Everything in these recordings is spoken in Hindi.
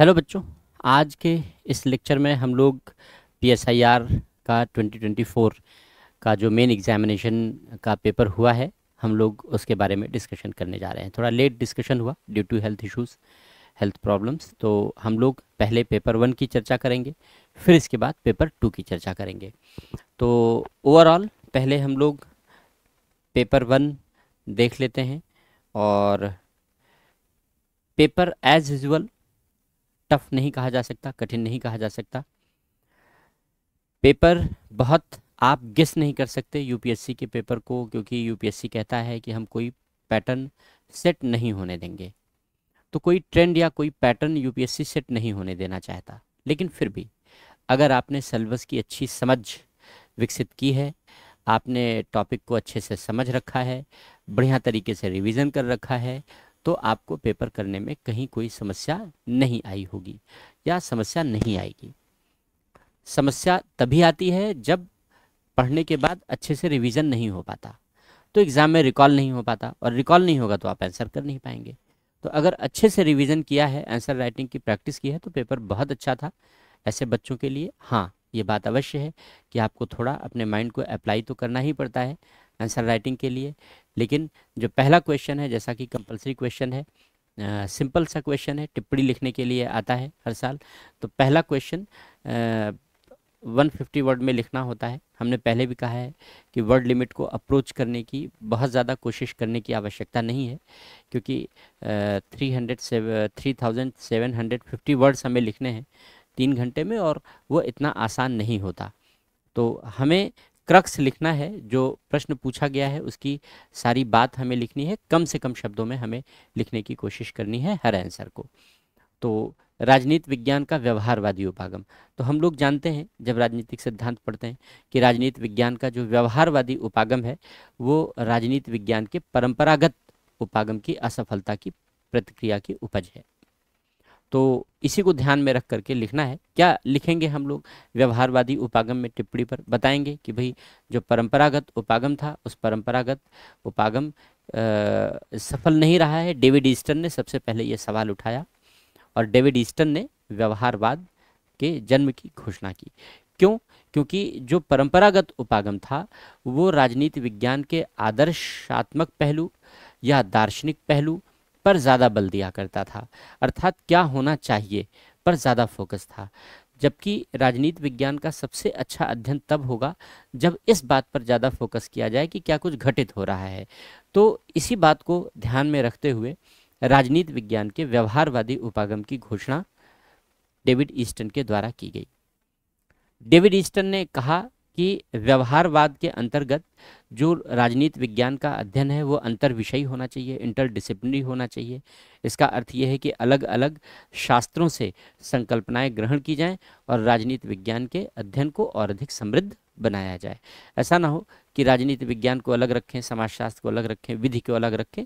हेलो बच्चों आज के इस लेक्चर में हम लोग पी का 2024 का जो मेन एग्जामिनेशन का पेपर हुआ है हम लोग उसके बारे में डिस्कशन करने जा रहे हैं थोड़ा लेट डिस्कशन हुआ due to health issues health problems तो हम लोग पहले पेपर वन की चर्चा करेंगे फिर इसके बाद पेपर टू की चर्चा करेंगे तो ओवरऑल पहले हम लोग पेपर वन देख लेते हैं और पेपर एज यूजल टफ नहीं कहा जा सकता कठिन नहीं कहा जा सकता पेपर बहुत आप गेस नहीं कर सकते यूपीएससी के पेपर को क्योंकि यूपीएससी कहता है कि हम कोई पैटर्न सेट नहीं होने देंगे तो कोई ट्रेंड या कोई पैटर्न यूपीएससी सेट नहीं होने देना चाहता लेकिन फिर भी अगर आपने सिलेबस की अच्छी समझ विकसित की है आपने टॉपिक को अच्छे से समझ रखा है बढ़िया तरीके से रिवीजन कर रखा है तो आपको पेपर करने में कहीं कोई समस्या नहीं आई होगी या समस्या नहीं आएगी समस्या तभी आती है जब पढ़ने के बाद अच्छे से रिवीजन नहीं हो पाता तो एग्ज़ाम में रिकॉल नहीं हो पाता और रिकॉल नहीं होगा तो आप आंसर कर नहीं पाएंगे तो अगर अच्छे से रिवीजन किया है आंसर राइटिंग की प्रैक्टिस की है तो पेपर बहुत अच्छा था ऐसे बच्चों के लिए हाँ ये बात अवश्य है कि आपको थोड़ा अपने माइंड को अप्लाई तो करना ही पड़ता है आंसर राइटिंग के लिए लेकिन जो पहला क्वेश्चन है जैसा कि कंपलसरी क्वेश्चन है सिंपल सा क्वेश्चन है टिप्पणी लिखने के लिए आता है हर साल तो पहला क्वेश्चन वन फिफ्टी वर्ड में लिखना होता है हमने पहले भी कहा है कि वर्ड लिमिट को अप्रोच करने की बहुत ज़्यादा कोशिश करने की आवश्यकता नहीं है क्योंकि three hundred three thousand seven hundred fifty words हमें लिखने हैं तीन घंटे में और वो इतना आसान नहीं होता तो हमें क्रक्स लिखना है जो प्रश्न पूछा गया है उसकी सारी बात हमें लिखनी है कम से कम शब्दों में हमें लिखने की कोशिश करनी है हर आंसर को तो राजनीति विज्ञान का व्यवहारवादी उपागम तो हम लोग जानते हैं जब राजनीतिक सिद्धांत पढ़ते हैं कि राजनीति विज्ञान का जो व्यवहारवादी उपागम है वो राजनीति विज्ञान के परंपरागत उपागम की असफलता की प्रतिक्रिया की उपज है तो इसी को ध्यान में रख करके लिखना है क्या लिखेंगे हम लोग व्यवहारवादी उपागम में टिप्पणी पर बताएंगे कि भाई जो परंपरागत उपागम था उस परंपरागत उपागम आ, सफल नहीं रहा है डेविड ईस्टन ने सबसे पहले ये सवाल उठाया और डेविड ईस्टन ने व्यवहारवाद के जन्म की घोषणा की क्यों क्योंकि जो परंपरागत उपागम था वो राजनीति विज्ञान के आदर्शात्मक पहलू या दार्शनिक पहलू पर ज़्यादा बल दिया करता था अर्थात क्या होना चाहिए पर ज़्यादा फोकस था जबकि राजनीति विज्ञान का सबसे अच्छा अध्ययन तब होगा जब इस बात पर ज़्यादा फोकस किया जाए कि क्या कुछ घटित हो रहा है तो इसी बात को ध्यान में रखते हुए राजनीति विज्ञान के व्यवहारवादी उपागम की घोषणा डेविड ईस्टन के द्वारा की गई डेविड ईस्टन ने कहा कि व्यवहारवाद के अंतर्गत जो राजनीति विज्ञान का अध्ययन है वो अंतर विषयी होना चाहिए इंटर डिसिप्लिनरी होना चाहिए इसका अर्थ यह है कि अलग अलग शास्त्रों से संकल्पनाएं ग्रहण की जाएं और राजनीति विज्ञान के अध्ययन को और अधिक समृद्ध बनाया जाए ऐसा ना हो कि राजनीति विज्ञान को अलग रखें समाजशास्त्र को अलग रखें विधि को अलग रखें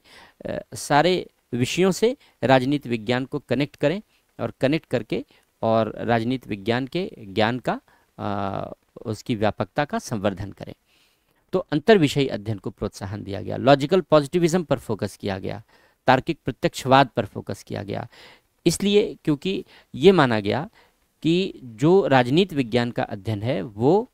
सारे विषयों से राजनीति विज्ञान को कनेक्ट करें और कनेक्ट करके और राजनीति विज्ञान के ज्ञान का आ, उसकी व्यापकता का संवर्धन करें तो अंतर विषय अध्ययन को प्रोत्साहन दिया गया लॉजिकल पॉजिटिविज्म पर फोकस किया गया तार्किक प्रत्यक्षवाद पर फोकस किया गया इसलिए क्योंकि ये माना गया कि जो राजनीति विज्ञान का अध्ययन है वो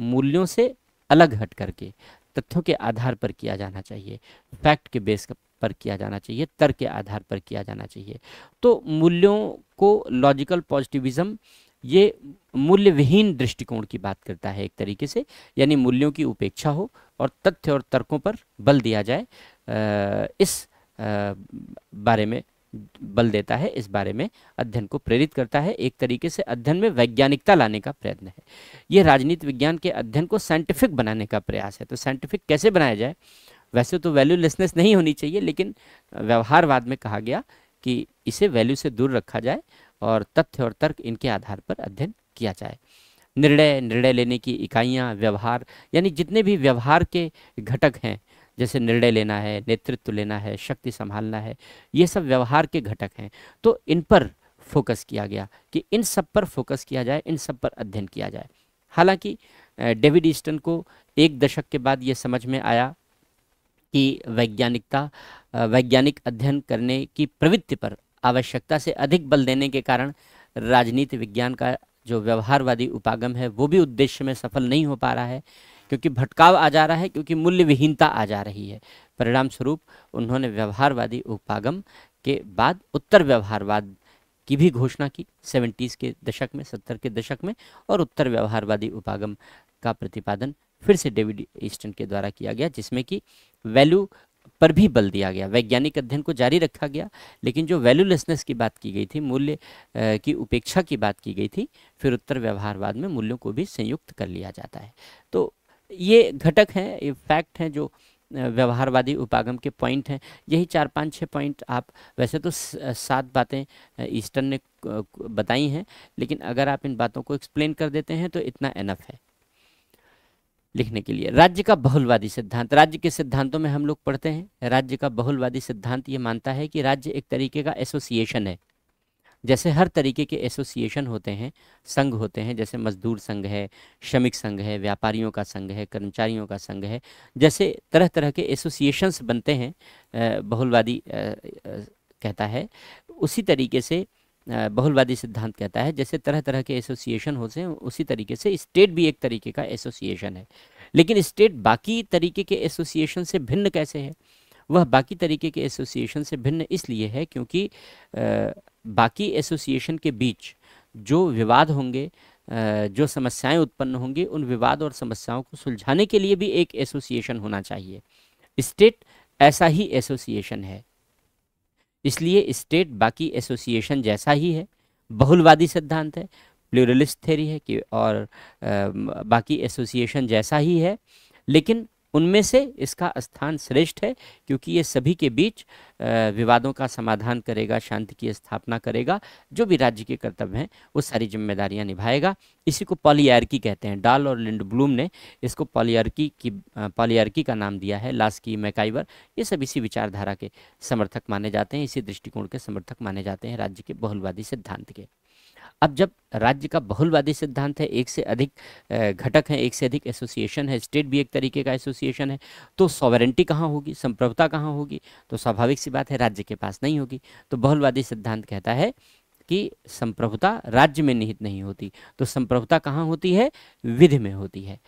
मूल्यों से अलग हट करके तथ्यों के आधार पर किया जाना चाहिए फैक्ट के बेस पर किया जाना चाहिए तर्क के आधार पर किया जाना चाहिए तो मूल्यों को लॉजिकल पॉजिटिविज्म ये मूल्यविहीन दृष्टिकोण की बात करता है एक तरीके से यानी मूल्यों की उपेक्षा हो और तथ्य और तर्कों पर बल दिया जाए इस बारे में बल देता है इस बारे में अध्ययन को प्रेरित करता है एक तरीके से अध्ययन में वैज्ञानिकता लाने का प्रयत्न है ये राजनीति विज्ञान के अध्ययन को साइंटिफिक बनाने का प्रयास है तो साइंटिफिक कैसे बनाया जाए वैसे तो वैल्यूलेसनेस नहीं होनी चाहिए लेकिन व्यवहारवाद में कहा गया कि इसे वैल्यू से दूर रखा जाए और तथ्य और तर्क इनके आधार पर अध्ययन किया जाए निर्णय निर्णय लेने की इकाइयाँ व्यवहार यानी जितने भी व्यवहार के घटक हैं जैसे निर्णय लेना है नेतृत्व लेना है शक्ति संभालना है ये सब व्यवहार के घटक हैं तो इन पर फोकस किया गया कि इन सब पर फोकस किया जाए इन सब पर अध्ययन किया जाए हालांकि डेविड ईस्टन को एक दशक के बाद ये समझ में आया कि वैज्ञानिकता वैज्ञानिक अध्ययन करने की प्रवृत्ति पर आवश्यकता से अधिक बल देने के कारण राजनीति विज्ञान का जो व्यवहारवादी उपागम है वो भी उद्देश्य में सफल नहीं हो पा रहा है क्योंकि भटकाव आ जा रहा है क्योंकि मूल्य विहीनता आ जा रही है परिणाम स्वरूप उन्होंने व्यवहारवादी उपागम के बाद उत्तर व्यवहारवाद की भी घोषणा की सेवेंटीज़ के दशक में सत्तर के दशक में और उत्तर व्यवहारवादी उपागम का प्रतिपादन फिर से डेविड ईस्टन के द्वारा किया गया जिसमें कि वैल्यू पर भी बल दिया गया वैज्ञानिक अध्ययन को जारी रखा गया लेकिन जो वैल्यूलेसनेस की बात की गई थी मूल्य की उपेक्षा की बात की गई थी फिर उत्तर व्यवहारवाद में मूल्यों को भी संयुक्त कर लिया जाता है तो ये घटक हैं ये फैक्ट हैं जो व्यवहारवादी उपागम के पॉइंट हैं यही चार पाँच छः पॉइंट आप वैसे तो सात बातें ईस्टर्न ने बताई हैं लेकिन अगर आप इन बातों को एक्सप्लेन कर देते हैं तो इतना एनफ है लिखने के लिए राज्य का बहुलवादी सिद्धांत राज्य के सिद्धांतों में हम लोग पढ़ते हैं राज्य का बहुलवादी सिद्धांत ये मानता है कि राज्य एक तरीके का एसोसिएशन है जैसे हर तरीके के एसोसिएशन होते हैं संघ होते हैं जैसे मजदूर संघ है श्रमिक संघ है व्यापारियों का संघ है कर्मचारियों का संघ है जैसे तरह तरह के एसोसिएशंस बनते हैं बहुलवादी कहता है उसी तरीके से बहुलवादी सिद्धांत कहता है जैसे तरह तरह के एसोसिएशन होते हैं उसी तरीके से स्टेट भी एक तरीके का एसोसिएशन है लेकिन स्टेट बाकी तरीके के एसोसिएशन से भिन्न कैसे है वह बाकी तरीके के एसोसिएशन से भिन्न इसलिए है क्योंकि बाकी एसोसिएशन के बीच जो विवाद होंगे जो समस्याएं उत्पन्न होंगी उन विवाद और समस्याओं को सुलझाने के लिए भी एक एसोसिएशन होना चाहिए स्टेट ऐसा ही एसोसिएशन है इसलिए स्टेट बाकी एसोसिएशन जैसा ही है बहुलवादी सिद्धांत है प्लूरलिस्ट थेरी है कि और आ, बाकी एसोसिएशन जैसा ही है लेकिन उनमें से इसका स्थान श्रेष्ठ है क्योंकि ये सभी के बीच विवादों का समाधान करेगा शांति की स्थापना करेगा जो भी राज्य के कर्तव्य हैं वो सारी जिम्मेदारियां निभाएगा इसी को पॉलियार्की कहते हैं डाल और लिंड ब्लूम ने इसको पॉलियार्की की पॉलियार्की का नाम दिया है लास्की मैकाइवर ये सब इसी विचारधारा के समर्थक माने जाते हैं इसी दृष्टिकोण के समर्थक माने जाते हैं राज्य के बहुलवादी सिद्धांत के अब जब राज्य का बहुलवादी सिद्धांत है एक से अधिक घटक है एक से अधिक एसोसिएशन है स्टेट भी एक तरीके का एसोसिएशन है तो सॉवरेंटी कहाँ होगी संप्रभुता कहाँ होगी तो स्वाभाविक सी बात है राज्य के पास नहीं होगी तो बहुलवादी सिद्धांत कहता है कि संप्रभुता राज्य में निहित नहीं होती तो संप्रभुता कहाँ होती है विधि में होती है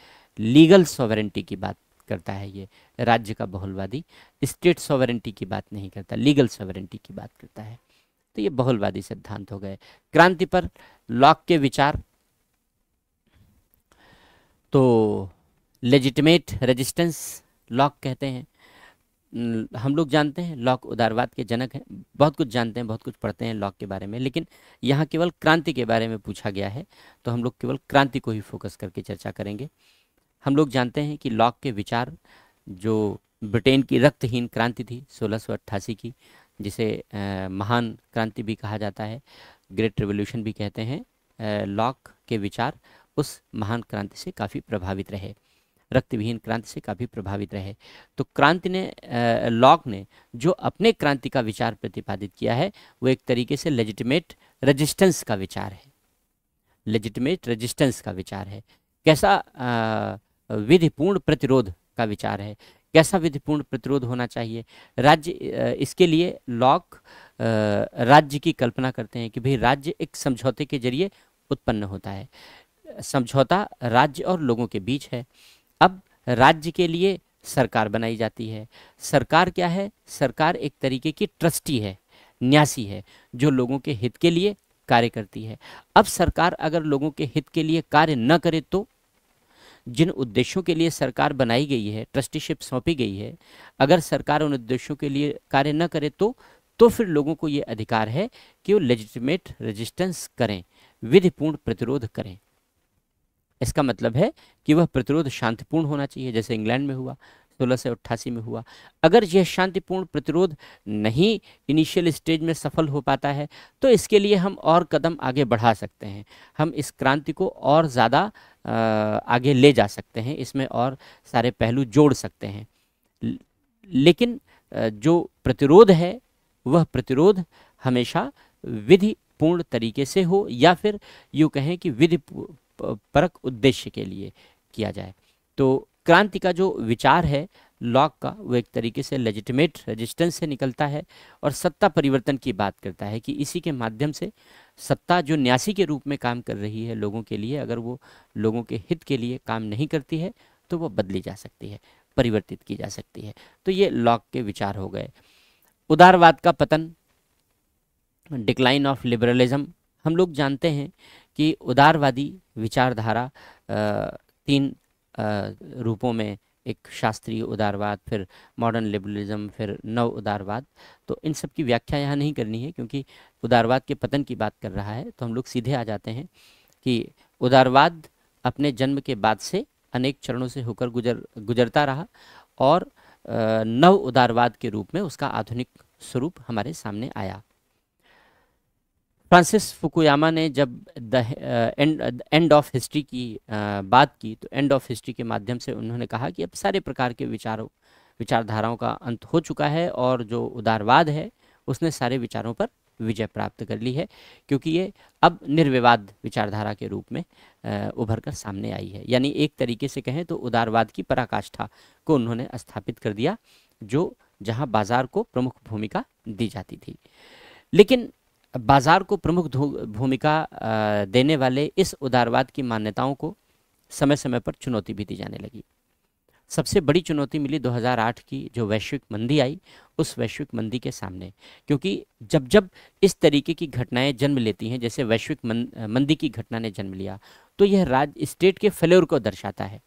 लीगल सॉवरेंटी की बात करता है ये राज्य का बहुलवादी स्टेट सॉवरेंटी की बात नहीं करता लीगल सॉवरेंटी की बात करता है तो ये बहुलवादी सिद्धांत हो गए क्रांति पर लॉक के विचार तो लेजिटिमेट रेजिस्टेंस लॉक कहते हैं हम लोग जानते हैं लॉक उदारवाद के जनक हैं बहुत कुछ जानते हैं बहुत कुछ पढ़ते हैं लॉक के बारे में लेकिन यहाँ केवल क्रांति के बारे में पूछा गया है तो हम लोग केवल क्रांति को ही फोकस करके चर्चा करेंगे हम लोग जानते हैं कि लॉक के विचार जो ब्रिटेन की रक्तहीन क्रांति थी सोलह की जिसे महान क्रांति भी कहा जाता है ग्रेट रिवोल्यूशन भी कहते हैं लॉक के विचार उस महान क्रांति से काफ़ी प्रभावित रहे रक्तविहीन क्रांति से काफ़ी प्रभावित रहे तो क्रांति ने लॉक ने जो अपने क्रांति का विचार प्रतिपादित किया है वो एक तरीके से लेजिटमेट रजिस्टेंस का विचार है लेजिटमेट रजिस्टेंस का विचार है कैसा विधिपूर्ण प्रतिरोध का विचार है कैसा विधिपूर्ण प्रतिरोध होना चाहिए राज्य इसके लिए लॉक राज्य की कल्पना करते हैं कि भाई राज्य एक समझौते के जरिए उत्पन्न होता है समझौता राज्य और लोगों के बीच है अब राज्य के लिए सरकार बनाई जाती है सरकार क्या है सरकार एक तरीके की ट्रस्टी है न्यासी है जो लोगों के हित के लिए कार्य करती है अब सरकार अगर लोगों के हित के लिए कार्य न करे तो जिन उद्देश्यों के लिए सरकार बनाई गई है ट्रस्टीशिप सौंपी गई है अगर सरकार उन उद्देश्यों के लिए कार्य न करे तो तो फिर लोगों को ये अधिकार है कि वो लेजिटिमेट रेजिस्टेंस करें विधिपूर्ण प्रतिरोध करें इसका मतलब है कि वह प्रतिरोध शांतिपूर्ण होना चाहिए जैसे इंग्लैंड में हुआ सोलह सौ अट्ठासी में हुआ अगर यह शांतिपूर्ण प्रतिरोध नहीं इनिशियल स्टेज में सफल हो पाता है तो इसके लिए हम और कदम आगे बढ़ा सकते हैं हम इस क्रांति को और ज़्यादा आगे ले जा सकते हैं इसमें और सारे पहलू जोड़ सकते हैं लेकिन जो प्रतिरोध है वह प्रतिरोध हमेशा विधि पूर्ण तरीके से हो या फिर यूँ कहें कि विधि परक उद्देश्य के लिए किया जाए तो क्रांति का जो विचार है लॉक का वो एक तरीके से लेजिटिमेट रेजिस्टेंस से निकलता है और सत्ता परिवर्तन की बात करता है कि इसी के माध्यम से सत्ता जो न्यासी के रूप में काम कर रही है लोगों के लिए अगर वो लोगों के हित के लिए काम नहीं करती है तो वो बदली जा सकती है परिवर्तित की जा सकती है तो ये लॉक के विचार हो गए उदारवाद का पतन डिक्लाइन ऑफ लिबरलिज्म हम लोग जानते हैं कि उदारवादी विचारधारा तीन रूपों में एक शास्त्रीय उदारवाद फिर मॉडर्न लिबरलिज्म फिर नव उदारवाद तो इन सब की व्याख्या यहाँ नहीं करनी है क्योंकि उदारवाद के पतन की बात कर रहा है तो हम लोग सीधे आ जाते हैं कि उदारवाद अपने जन्म के बाद से अनेक चरणों से होकर गुजर गुजरता रहा और नव उदारवाद के रूप में उसका आधुनिक स्वरूप हमारे सामने आया फ्रांसिस फुकुयामा ने जब द एंड ऑफ हिस्ट्री की आ, बात की तो एंड ऑफ हिस्ट्री के माध्यम से उन्होंने कहा कि अब सारे प्रकार के विचारों विचारधाराओं का अंत हो चुका है और जो उदारवाद है उसने सारे विचारों पर विजय प्राप्त कर ली है क्योंकि ये अब निर्विवाद विचारधारा के रूप में उभर कर सामने आई है यानी एक तरीके से कहें तो उदारवाद की पराकाष्ठा को उन्होंने स्थापित कर दिया जो जहां बाजार को प्रमुख भूमिका दी जाती थी लेकिन बाज़ार को प्रमुख भूमिका देने वाले इस उदारवाद की मान्यताओं को समय समय पर चुनौती भी दी जाने लगी सबसे बड़ी चुनौती मिली 2008 की जो वैश्विक मंदी आई उस वैश्विक मंदी के सामने क्योंकि जब जब इस तरीके की घटनाएं जन्म लेती हैं जैसे वैश्विक मंदी की घटना ने जन्म लिया तो यह राज्य स्टेट के फेल्योर को दर्शाता है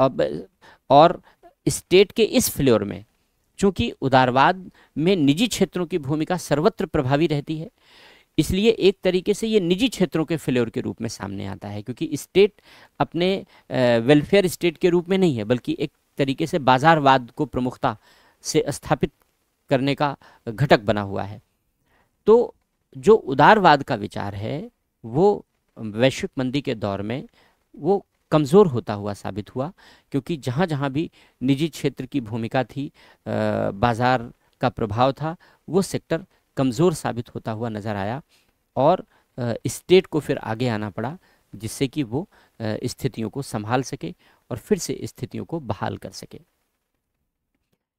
अब और स्टेट के इस फ्लेवर में चूँकि उदारवाद में निजी क्षेत्रों की भूमिका सर्वत्र प्रभावी रहती है इसलिए एक तरीके से ये निजी क्षेत्रों के फ्लेवर के रूप में सामने आता है क्योंकि स्टेट अपने वेलफेयर स्टेट के रूप में नहीं है बल्कि एक तरीके से बाज़ारवाद को प्रमुखता से स्थापित करने का घटक बना हुआ है तो जो उदारवाद का विचार है वो वैश्विक मंदी के दौर में वो कमज़ोर होता हुआ साबित हुआ क्योंकि जहाँ जहाँ भी निजी क्षेत्र की भूमिका थी बाज़ार का प्रभाव था वो सेक्टर कमज़ोर साबित होता हुआ नज़र आया और स्टेट को फिर आगे आना पड़ा जिससे कि वो स्थितियों को संभाल सके और फिर से स्थितियों को बहाल कर सके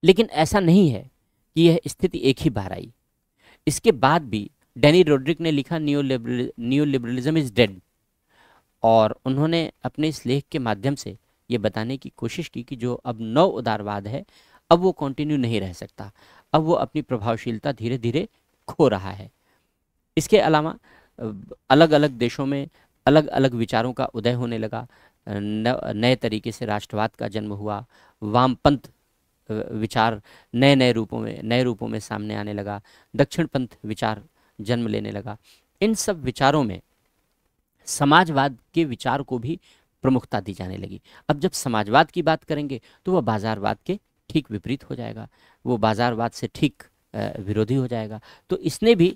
लेकिन ऐसा नहीं है कि यह स्थिति एक ही बार आई इसके बाद भी डैनी रोड्रिक ने लिखा न्यू लिबरलिज्म इज डेड और उन्होंने अपने इस लेख के माध्यम से ये बताने की कोशिश की कि जो अब नव उदारवाद है अब वो कंटिन्यू नहीं रह सकता अब वो अपनी प्रभावशीलता धीरे धीरे खो रहा है इसके अलावा अलग अलग देशों में अलग अलग विचारों का उदय होने लगा नए तरीके से राष्ट्रवाद का जन्म हुआ वामपंथ विचार नए नए रूपों में नए रूपों में सामने आने लगा दक्षिण पंथ विचार जन्म लेने लगा इन सब विचारों में समाजवाद के विचार को भी प्रमुखता दी जाने लगी अब जब समाजवाद की बात करेंगे तो वह बाजारवाद के ठीक विपरीत हो जाएगा वो बाजारवाद से ठीक विरोधी हो जाएगा तो इसने भी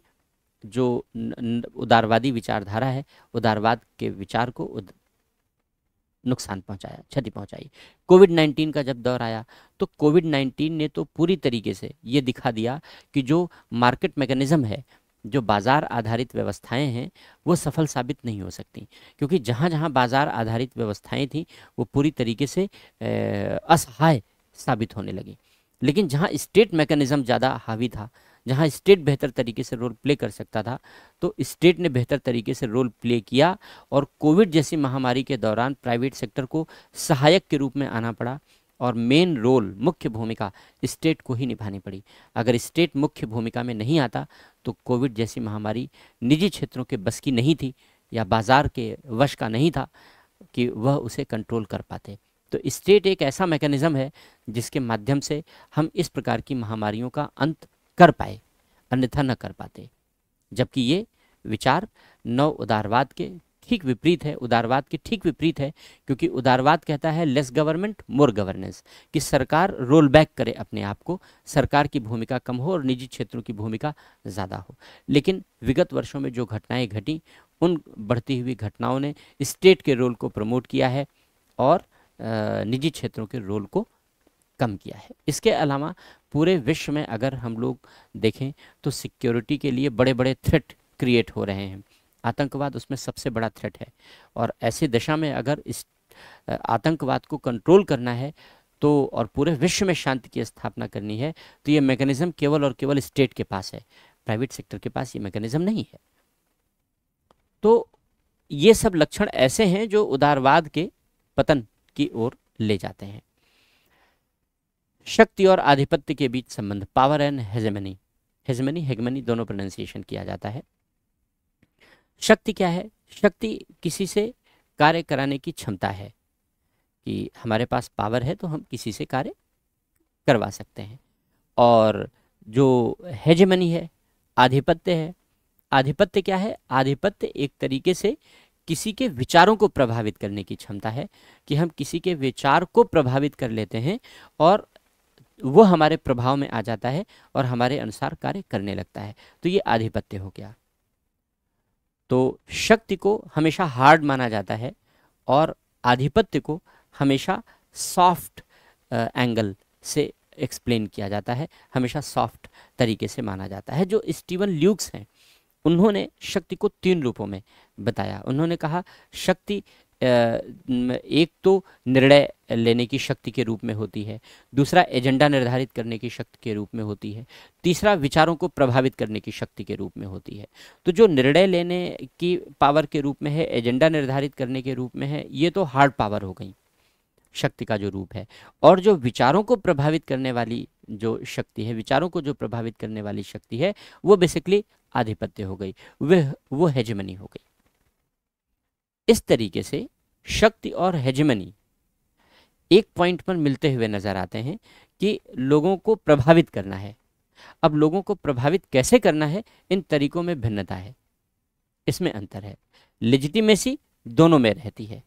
जो उदारवादी विचारधारा है उदारवाद के विचार को उद... नुकसान पहुंचाया क्षति पहुंचाई कोविड 19 का जब दौर आया तो कोविड 19 ने तो पूरी तरीके से ये दिखा दिया कि जो मार्केट मैकेनिज्म है जो बाज़ार आधारित व्यवस्थाएं हैं वो सफल साबित नहीं हो सकती क्योंकि जहाँ जहाँ बाज़ार आधारित व्यवस्थाएं थीं वो पूरी तरीके से असहाय साबित होने लगी लेकिन जहाँ स्टेट मैकेनिज़्म ज़्यादा हावी था जहाँ स्टेट बेहतर तरीके से रोल प्ले कर सकता था तो स्टेट ने बेहतर तरीके से रोल प्ले किया और कोविड जैसी महामारी के दौरान प्राइवेट सेक्टर को सहायक के रूप में आना पड़ा और मेन रोल मुख्य भूमिका स्टेट को ही निभानी पड़ी अगर स्टेट मुख्य भूमिका में नहीं आता तो कोविड जैसी महामारी निजी क्षेत्रों के बस की नहीं थी या बाजार के वश का नहीं था कि वह उसे कंट्रोल कर पाते तो स्टेट एक ऐसा मैकेनिज़्म है जिसके माध्यम से हम इस प्रकार की महामारियों का अंत कर पाए अन्यथा न कर पाते जबकि ये विचार नव उदारवाद के ठीक विपरीत है उदारवाद के ठीक विपरीत है क्योंकि उदारवाद कहता है लेस गवर्नमेंट मोर गवर्नेंस कि सरकार रोल बैक करे अपने आप को सरकार की भूमिका कम हो और निजी क्षेत्रों की भूमिका ज़्यादा हो लेकिन विगत वर्षों में जो घटनाएं घटी उन बढ़ती हुई घटनाओं ने स्टेट के रोल को प्रमोट किया है और निजी क्षेत्रों के रोल को कम किया है इसके अलावा पूरे विश्व में अगर हम लोग देखें तो सिक्योरिटी के लिए बड़े बड़े थ्रेट क्रिएट हो रहे हैं आतंकवाद उसमें सबसे बड़ा थ्रेट है और ऐसी दशा में अगर इस आतंकवाद को कंट्रोल करना है तो और पूरे विश्व में शांति की स्थापना करनी है तो ये मैकेनिज्म केवल और केवल स्टेट के पास है प्राइवेट सेक्टर के पास ये मैकेनिज्म नहीं है तो ये सब लक्षण ऐसे हैं जो उदारवाद के पतन की ओर ले जाते हैं शक्ति और आधिपत्य के बीच संबंध power and hegemony hegemony hegemony दोनों प्रोनाउंसिएशन किया जाता है शक्ति क्या है शक्ति किसी से कार्य कराने की क्षमता है कि हमारे पास पावर है तो हम किसी से कार्य करवा सकते हैं और जो हेजमनी है आधिपत्य है आधिपत्य क्या है आधिपत्य एक तरीके से किसी के विचारों को प्रभावित करने की क्षमता है कि हम किसी के विचार को प्रभावित कर लेते हैं और वो हमारे प्रभाव में आ जाता है और हमारे अनुसार कार्य करने लगता है तो ये आधिपत्य हो गया तो शक्ति को हमेशा हार्ड माना जाता है और आधिपत्य को हमेशा सॉफ्ट एंगल uh, से एक्सप्लेन किया जाता है हमेशा सॉफ्ट तरीके से माना जाता है जो स्टीवन ल्यूक्स हैं उन्होंने शक्ति को तीन रूपों में बताया उन्होंने कहा शक्ति एक तो निर्णय लेने की शक्ति के रूप में होती है दूसरा एजेंडा निर्धारित करने की शक्ति के रूप में होती है तीसरा विचारों को प्रभावित करने की शक्ति के रूप में होती है तो जो निर्णय लेने की पावर के रूप में है एजेंडा निर्धारित करने के रूप में है ये तो हार्ड पावर हो गई शक्ति का जो रूप है और जो विचारों को प्रभावित करने वाली जो शक्ति है विचारों को जो प्रभावित करने वाली शक्ति है वो बेसिकली आधिपत्य हो गई वह वो हेजमनी हो गई इस तरीके से शक्ति और हेजमनी एक पॉइंट पर मिलते हुए नज़र आते हैं कि लोगों को प्रभावित करना है अब लोगों को प्रभावित कैसे करना है इन तरीकों में भिन्नता है इसमें अंतर है लिजिटिमेसी दोनों में रहती है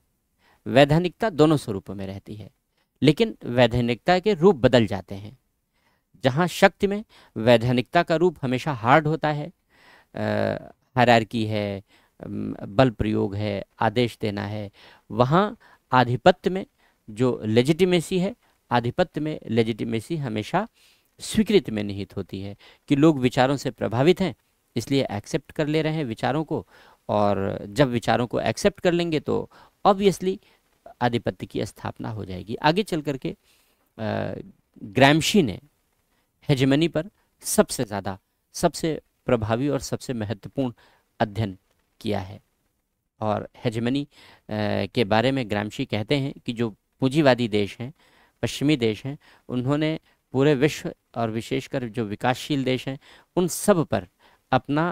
वैधानिकता दोनों स्वरूपों में रहती है लेकिन वैधानिकता के रूप बदल जाते हैं जहाँ शक्ति में वैधानिकता का रूप हमेशा हार्ड होता है हरारकी है बल प्रयोग है आदेश देना है वहाँ आधिपत्य में जो लेजिटिमेसी है आधिपत्य में लेजिटिमेसी हमेशा स्वीकृत में निहित होती है कि लोग विचारों से प्रभावित हैं इसलिए एक्सेप्ट कर ले रहे हैं विचारों को और जब विचारों को एक्सेप्ट कर लेंगे तो ऑब्वियसली आधिपत्य की स्थापना हो जाएगी आगे चल करके ग्रैमशी ने हेजमनी पर सबसे ज़्यादा सबसे प्रभावी और सबसे महत्वपूर्ण अध्ययन किया है और हजमनी के बारे में ग्रामशी कहते हैं कि जो पूंजीवादी देश हैं पश्चिमी देश हैं उन्होंने पूरे विश्व और विशेषकर जो विकासशील देश हैं उन सब पर अपना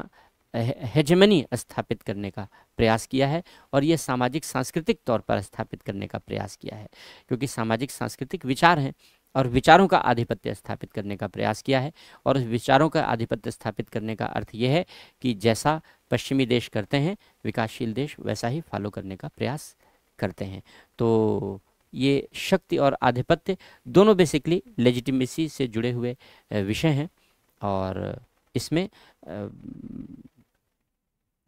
हेजमनी स्थापित करने का प्रयास किया है और ये सामाजिक सांस्कृतिक तौर पर स्थापित करने का प्रयास किया है क्योंकि सामाजिक सांस्कृतिक विचार हैं और विचारों का आधिपत्य स्थापित करने का प्रयास किया है और उस विचारों का आधिपत्य स्थापित करने का अर्थ यह है कि जैसा पश्चिमी देश करते हैं विकासशील देश वैसा ही फॉलो करने का प्रयास करते हैं तो ये शक्ति और आधिपत्य दोनों बेसिकली लेजिटिमेसी से जुड़े हुए विषय हैं और इसमें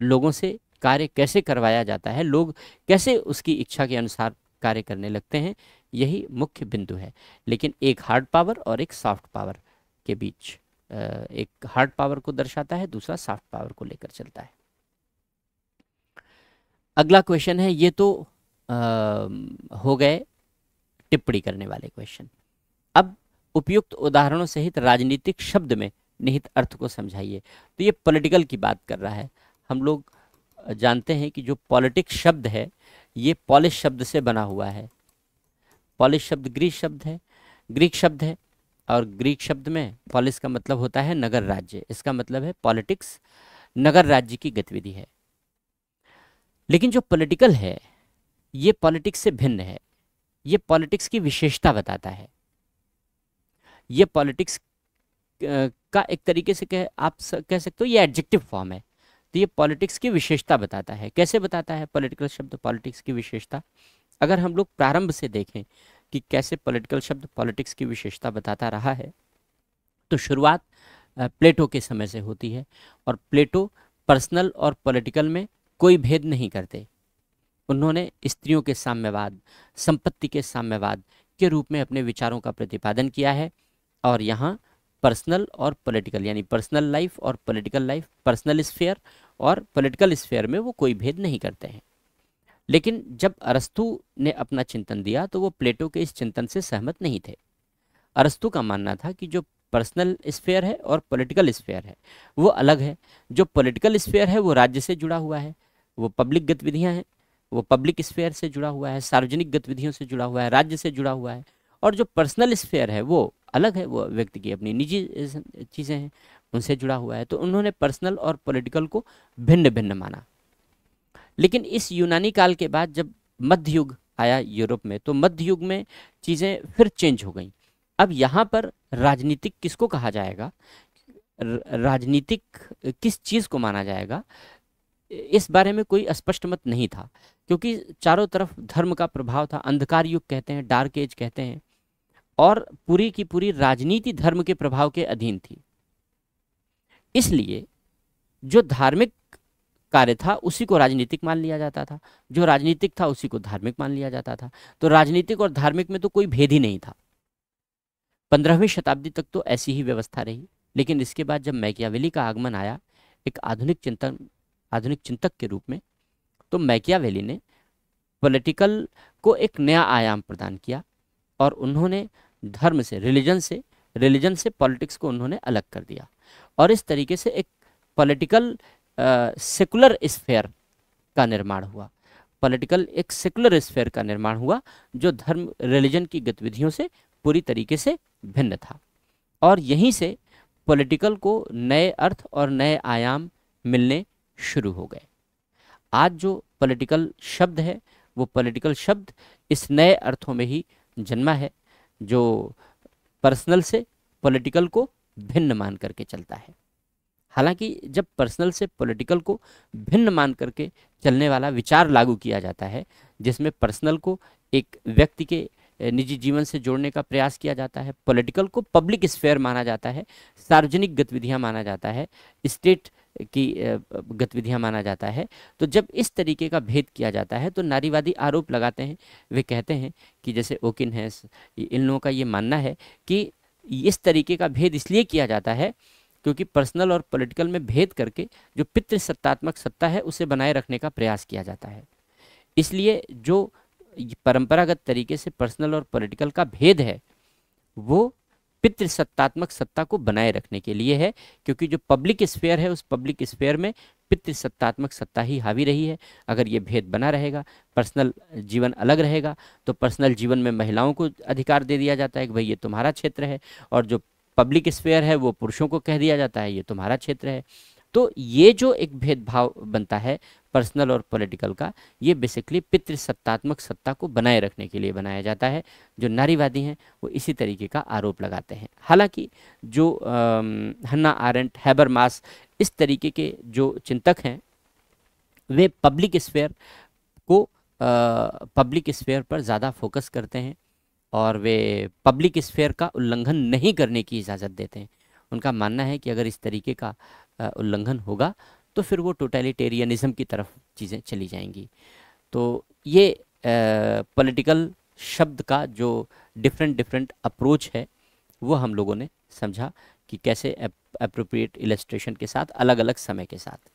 लोगों से कार्य कैसे करवाया जाता है लोग कैसे उसकी इच्छा के अनुसार कार्य करने लगते हैं यही मुख्य बिंदु है लेकिन एक हार्ड पावर और एक सॉफ्ट पावर के बीच एक हार्ड पावर को दर्शाता है दूसरा सॉफ्ट पावर को लेकर चलता है अगला क्वेश्चन है ये तो आ, हो गए टिप्पणी करने वाले क्वेश्चन अब उपयुक्त उदाहरणों सहित राजनीतिक शब्द में निहित अर्थ को समझाइए तो ये पॉलिटिकल की बात कर रहा है हम लोग जानते हैं कि जो पॉलिटिक्स शब्द है ये पॉलिश शब्द से बना हुआ है पॉलिश शब्द ग्रीक शब्द है ग्रीक शब्द है और ग्रीक शब्द में पॉलिस का मतलब होता है नगर राज्य इसका मतलब है पॉलिटिक्स नगर राज्य की गतिविधि है लेकिन जो पॉलिटिकल है ये पॉलिटिक्स से भिन्न है ये पॉलिटिक्स की विशेषता बताता है ये पॉलिटिक्स का एक तरीके से कह आप कह सकते हो ये एडजेक्टिव फॉर्म है तो ये पॉलिटिक्स की विशेषता बताता है कैसे बताता है पॉलिटिकल शब्द पॉलिटिक्स की विशेषता अगर हम लोग प्रारंभ से देखें कि कैसे पॉलिटिकल शब्द पॉलिटिक्स की विशेषता बताता रहा है तो शुरुआत प्लेटो के समय से होती है और प्लेटो पर्सनल और पॉलिटिकल में कोई भेद नहीं करते उन्होंने स्त्रियों के साम्यवाद संपत्ति के साम्यवाद के रूप में अपने विचारों का प्रतिपादन किया है और यहाँ पर्सनल और पॉलिटिकल यानी पर्सनल लाइफ और पॉलिटिकल लाइफ पर्सनल स्फेयर और पॉलिटिकल स्फेयर में वो कोई भेद नहीं करते हैं लेकिन जब अरस्तु ने अपना चिंतन दिया तो वो प्लेटो के इस चिंतन से सहमत नहीं थे अरस्तु का मानना था कि जो पर्सनल स्फेयर है और पॉलिटिकल स्फेयर है वो अलग है जो पॉलिटिकल स्फेयर है वो राज्य से जुड़ा हुआ है वो पब्लिक गतिविधियाँ हैं वो पब्लिक स्फेयर से जुड़ा हुआ है सार्वजनिक गतिविधियों से जुड़ा हुआ है राज्य से जुड़ा हुआ है और जो पर्सनल स्फेयर है वो अलग है वो व्यक्ति की अपनी निजी चीज़ें हैं उनसे जुड़ा हुआ है तो उन्होंने पर्सनल और पॉलिटिकल को भिन्न भिन्न माना लेकिन इस यूनानी काल के बाद जब मध्य युग आया यूरोप में तो मध्य युग में चीज़ें फिर चेंज हो गई अब यहाँ पर राजनीतिक किसको कहा जाएगा राजनीतिक किस चीज़ को माना जाएगा इस बारे में कोई स्पष्ट मत नहीं था क्योंकि चारों तरफ धर्म का प्रभाव था अंधकार युग कहते हैं डार्क एज कहते हैं और पूरी की पूरी राजनीति धर्म के प्रभाव के अधीन थी इसलिए जो धार्मिक कार्य था उसी को राजनीतिक मान लिया जाता था जो राजनीतिक था उसी को धार्मिक मान लिया जाता था तो राजनीतिक और धार्मिक में तो कोई भेद ही नहीं था पंद्रहवीं शताब्दी तक तो ऐसी ही व्यवस्था रही लेकिन इसके बाद जब मैकियावेली का आगमन आया एक आधुनिक चिंतन आधुनिक चिंतक के रूप में तो मैकियावेली ने पॉलिटिकल को एक नया आयाम प्रदान किया और उन्होंने धर्म से रिलीजन से रिलीजन से पॉलिटिक्स को उन्होंने अलग कर दिया और इस तरीके से एक पॉलिटिकल सेकुलर स्फेयर का निर्माण हुआ पॉलिटिकल एक सेकुलर स्फेयर का निर्माण हुआ जो धर्म रिलीजन की गतिविधियों से पूरी तरीके से भिन्न था और यहीं से पॉलिटिकल को नए अर्थ और नए आयाम मिलने शुरू हो गए आज जो पॉलिटिकल शब्द है वो पॉलिटिकल शब्द इस नए अर्थों में ही जन्मा है जो पर्सनल से पॉलिटिकल को भिन्न मान करके चलता है हालांकि जब पर्सनल से पॉलिटिकल को भिन्न मान करके चलने वाला विचार लागू किया जाता है जिसमें पर्सनल को एक व्यक्ति के निजी जीवन से जोड़ने का प्रयास किया जाता है पॉलिटिकल को पब्लिक स्फेयर माना जाता है सार्वजनिक गतिविधियां माना जाता है स्टेट की गतिविधियां माना जाता है तो जब इस तरीके का भेद किया जाता है तो नारीवादी आरोप लगाते हैं वे कहते हैं कि जैसे ओकिन है इन लोगों का ये मानना है कि इस तरीके का भेद इसलिए किया जाता है क्योंकि पर्सनल और पॉलिटिकल में भेद करके जो पितृसत्तात्मक सत्ता है उसे बनाए रखने का प्रयास किया जाता है इसलिए जो परंपरागत तरीके से पर्सनल और पॉलिटिकल का भेद है वो पितृसत्तात्मक सत्ता को बनाए रखने के लिए है क्योंकि जो पब्लिक स्फेयर है उस पब्लिक स्फेयर में पितृसत्तात्मक सत्ता ही हावी रही है अगर ये भेद बना रहेगा पर्सनल जीवन अलग रहेगा तो पर्सनल जीवन में महिलाओं को अधिकार दे दिया जाता है कि भाई ये तुम्हारा क्षेत्र है और जो पब्लिक स्पेयर है वो पुरुषों को कह दिया जाता है ये तुम्हारा क्षेत्र है तो ये जो एक भेदभाव बनता है पर्सनल और पॉलिटिकल का ये बेसिकली पितृसत्तात्मक सत्ता को बनाए रखने के लिए बनाया जाता है जो नारीवादी हैं वो इसी तरीके का आरोप लगाते हैं हालांकि जो हन्ना आरेंट मास इस तरीके के जो चिंतक हैं वे पब्लिक स्पेयर को पब्लिक स्पेयर पर ज़्यादा फोकस करते हैं और वे पब्लिक स्फेयर का उल्लंघन नहीं करने की इजाज़त देते हैं उनका मानना है कि अगर इस तरीके का उल्लंघन होगा तो फिर वो टोटलिटेरियनिज़म की तरफ चीज़ें चली जाएंगी तो ये पॉलिटिकल शब्द का जो डिफरेंट डिफरेंट अप्रोच है वो हम लोगों ने समझा कि कैसे अप्रोप्रिएट इलस्ट्रेशन के साथ अलग अलग समय के साथ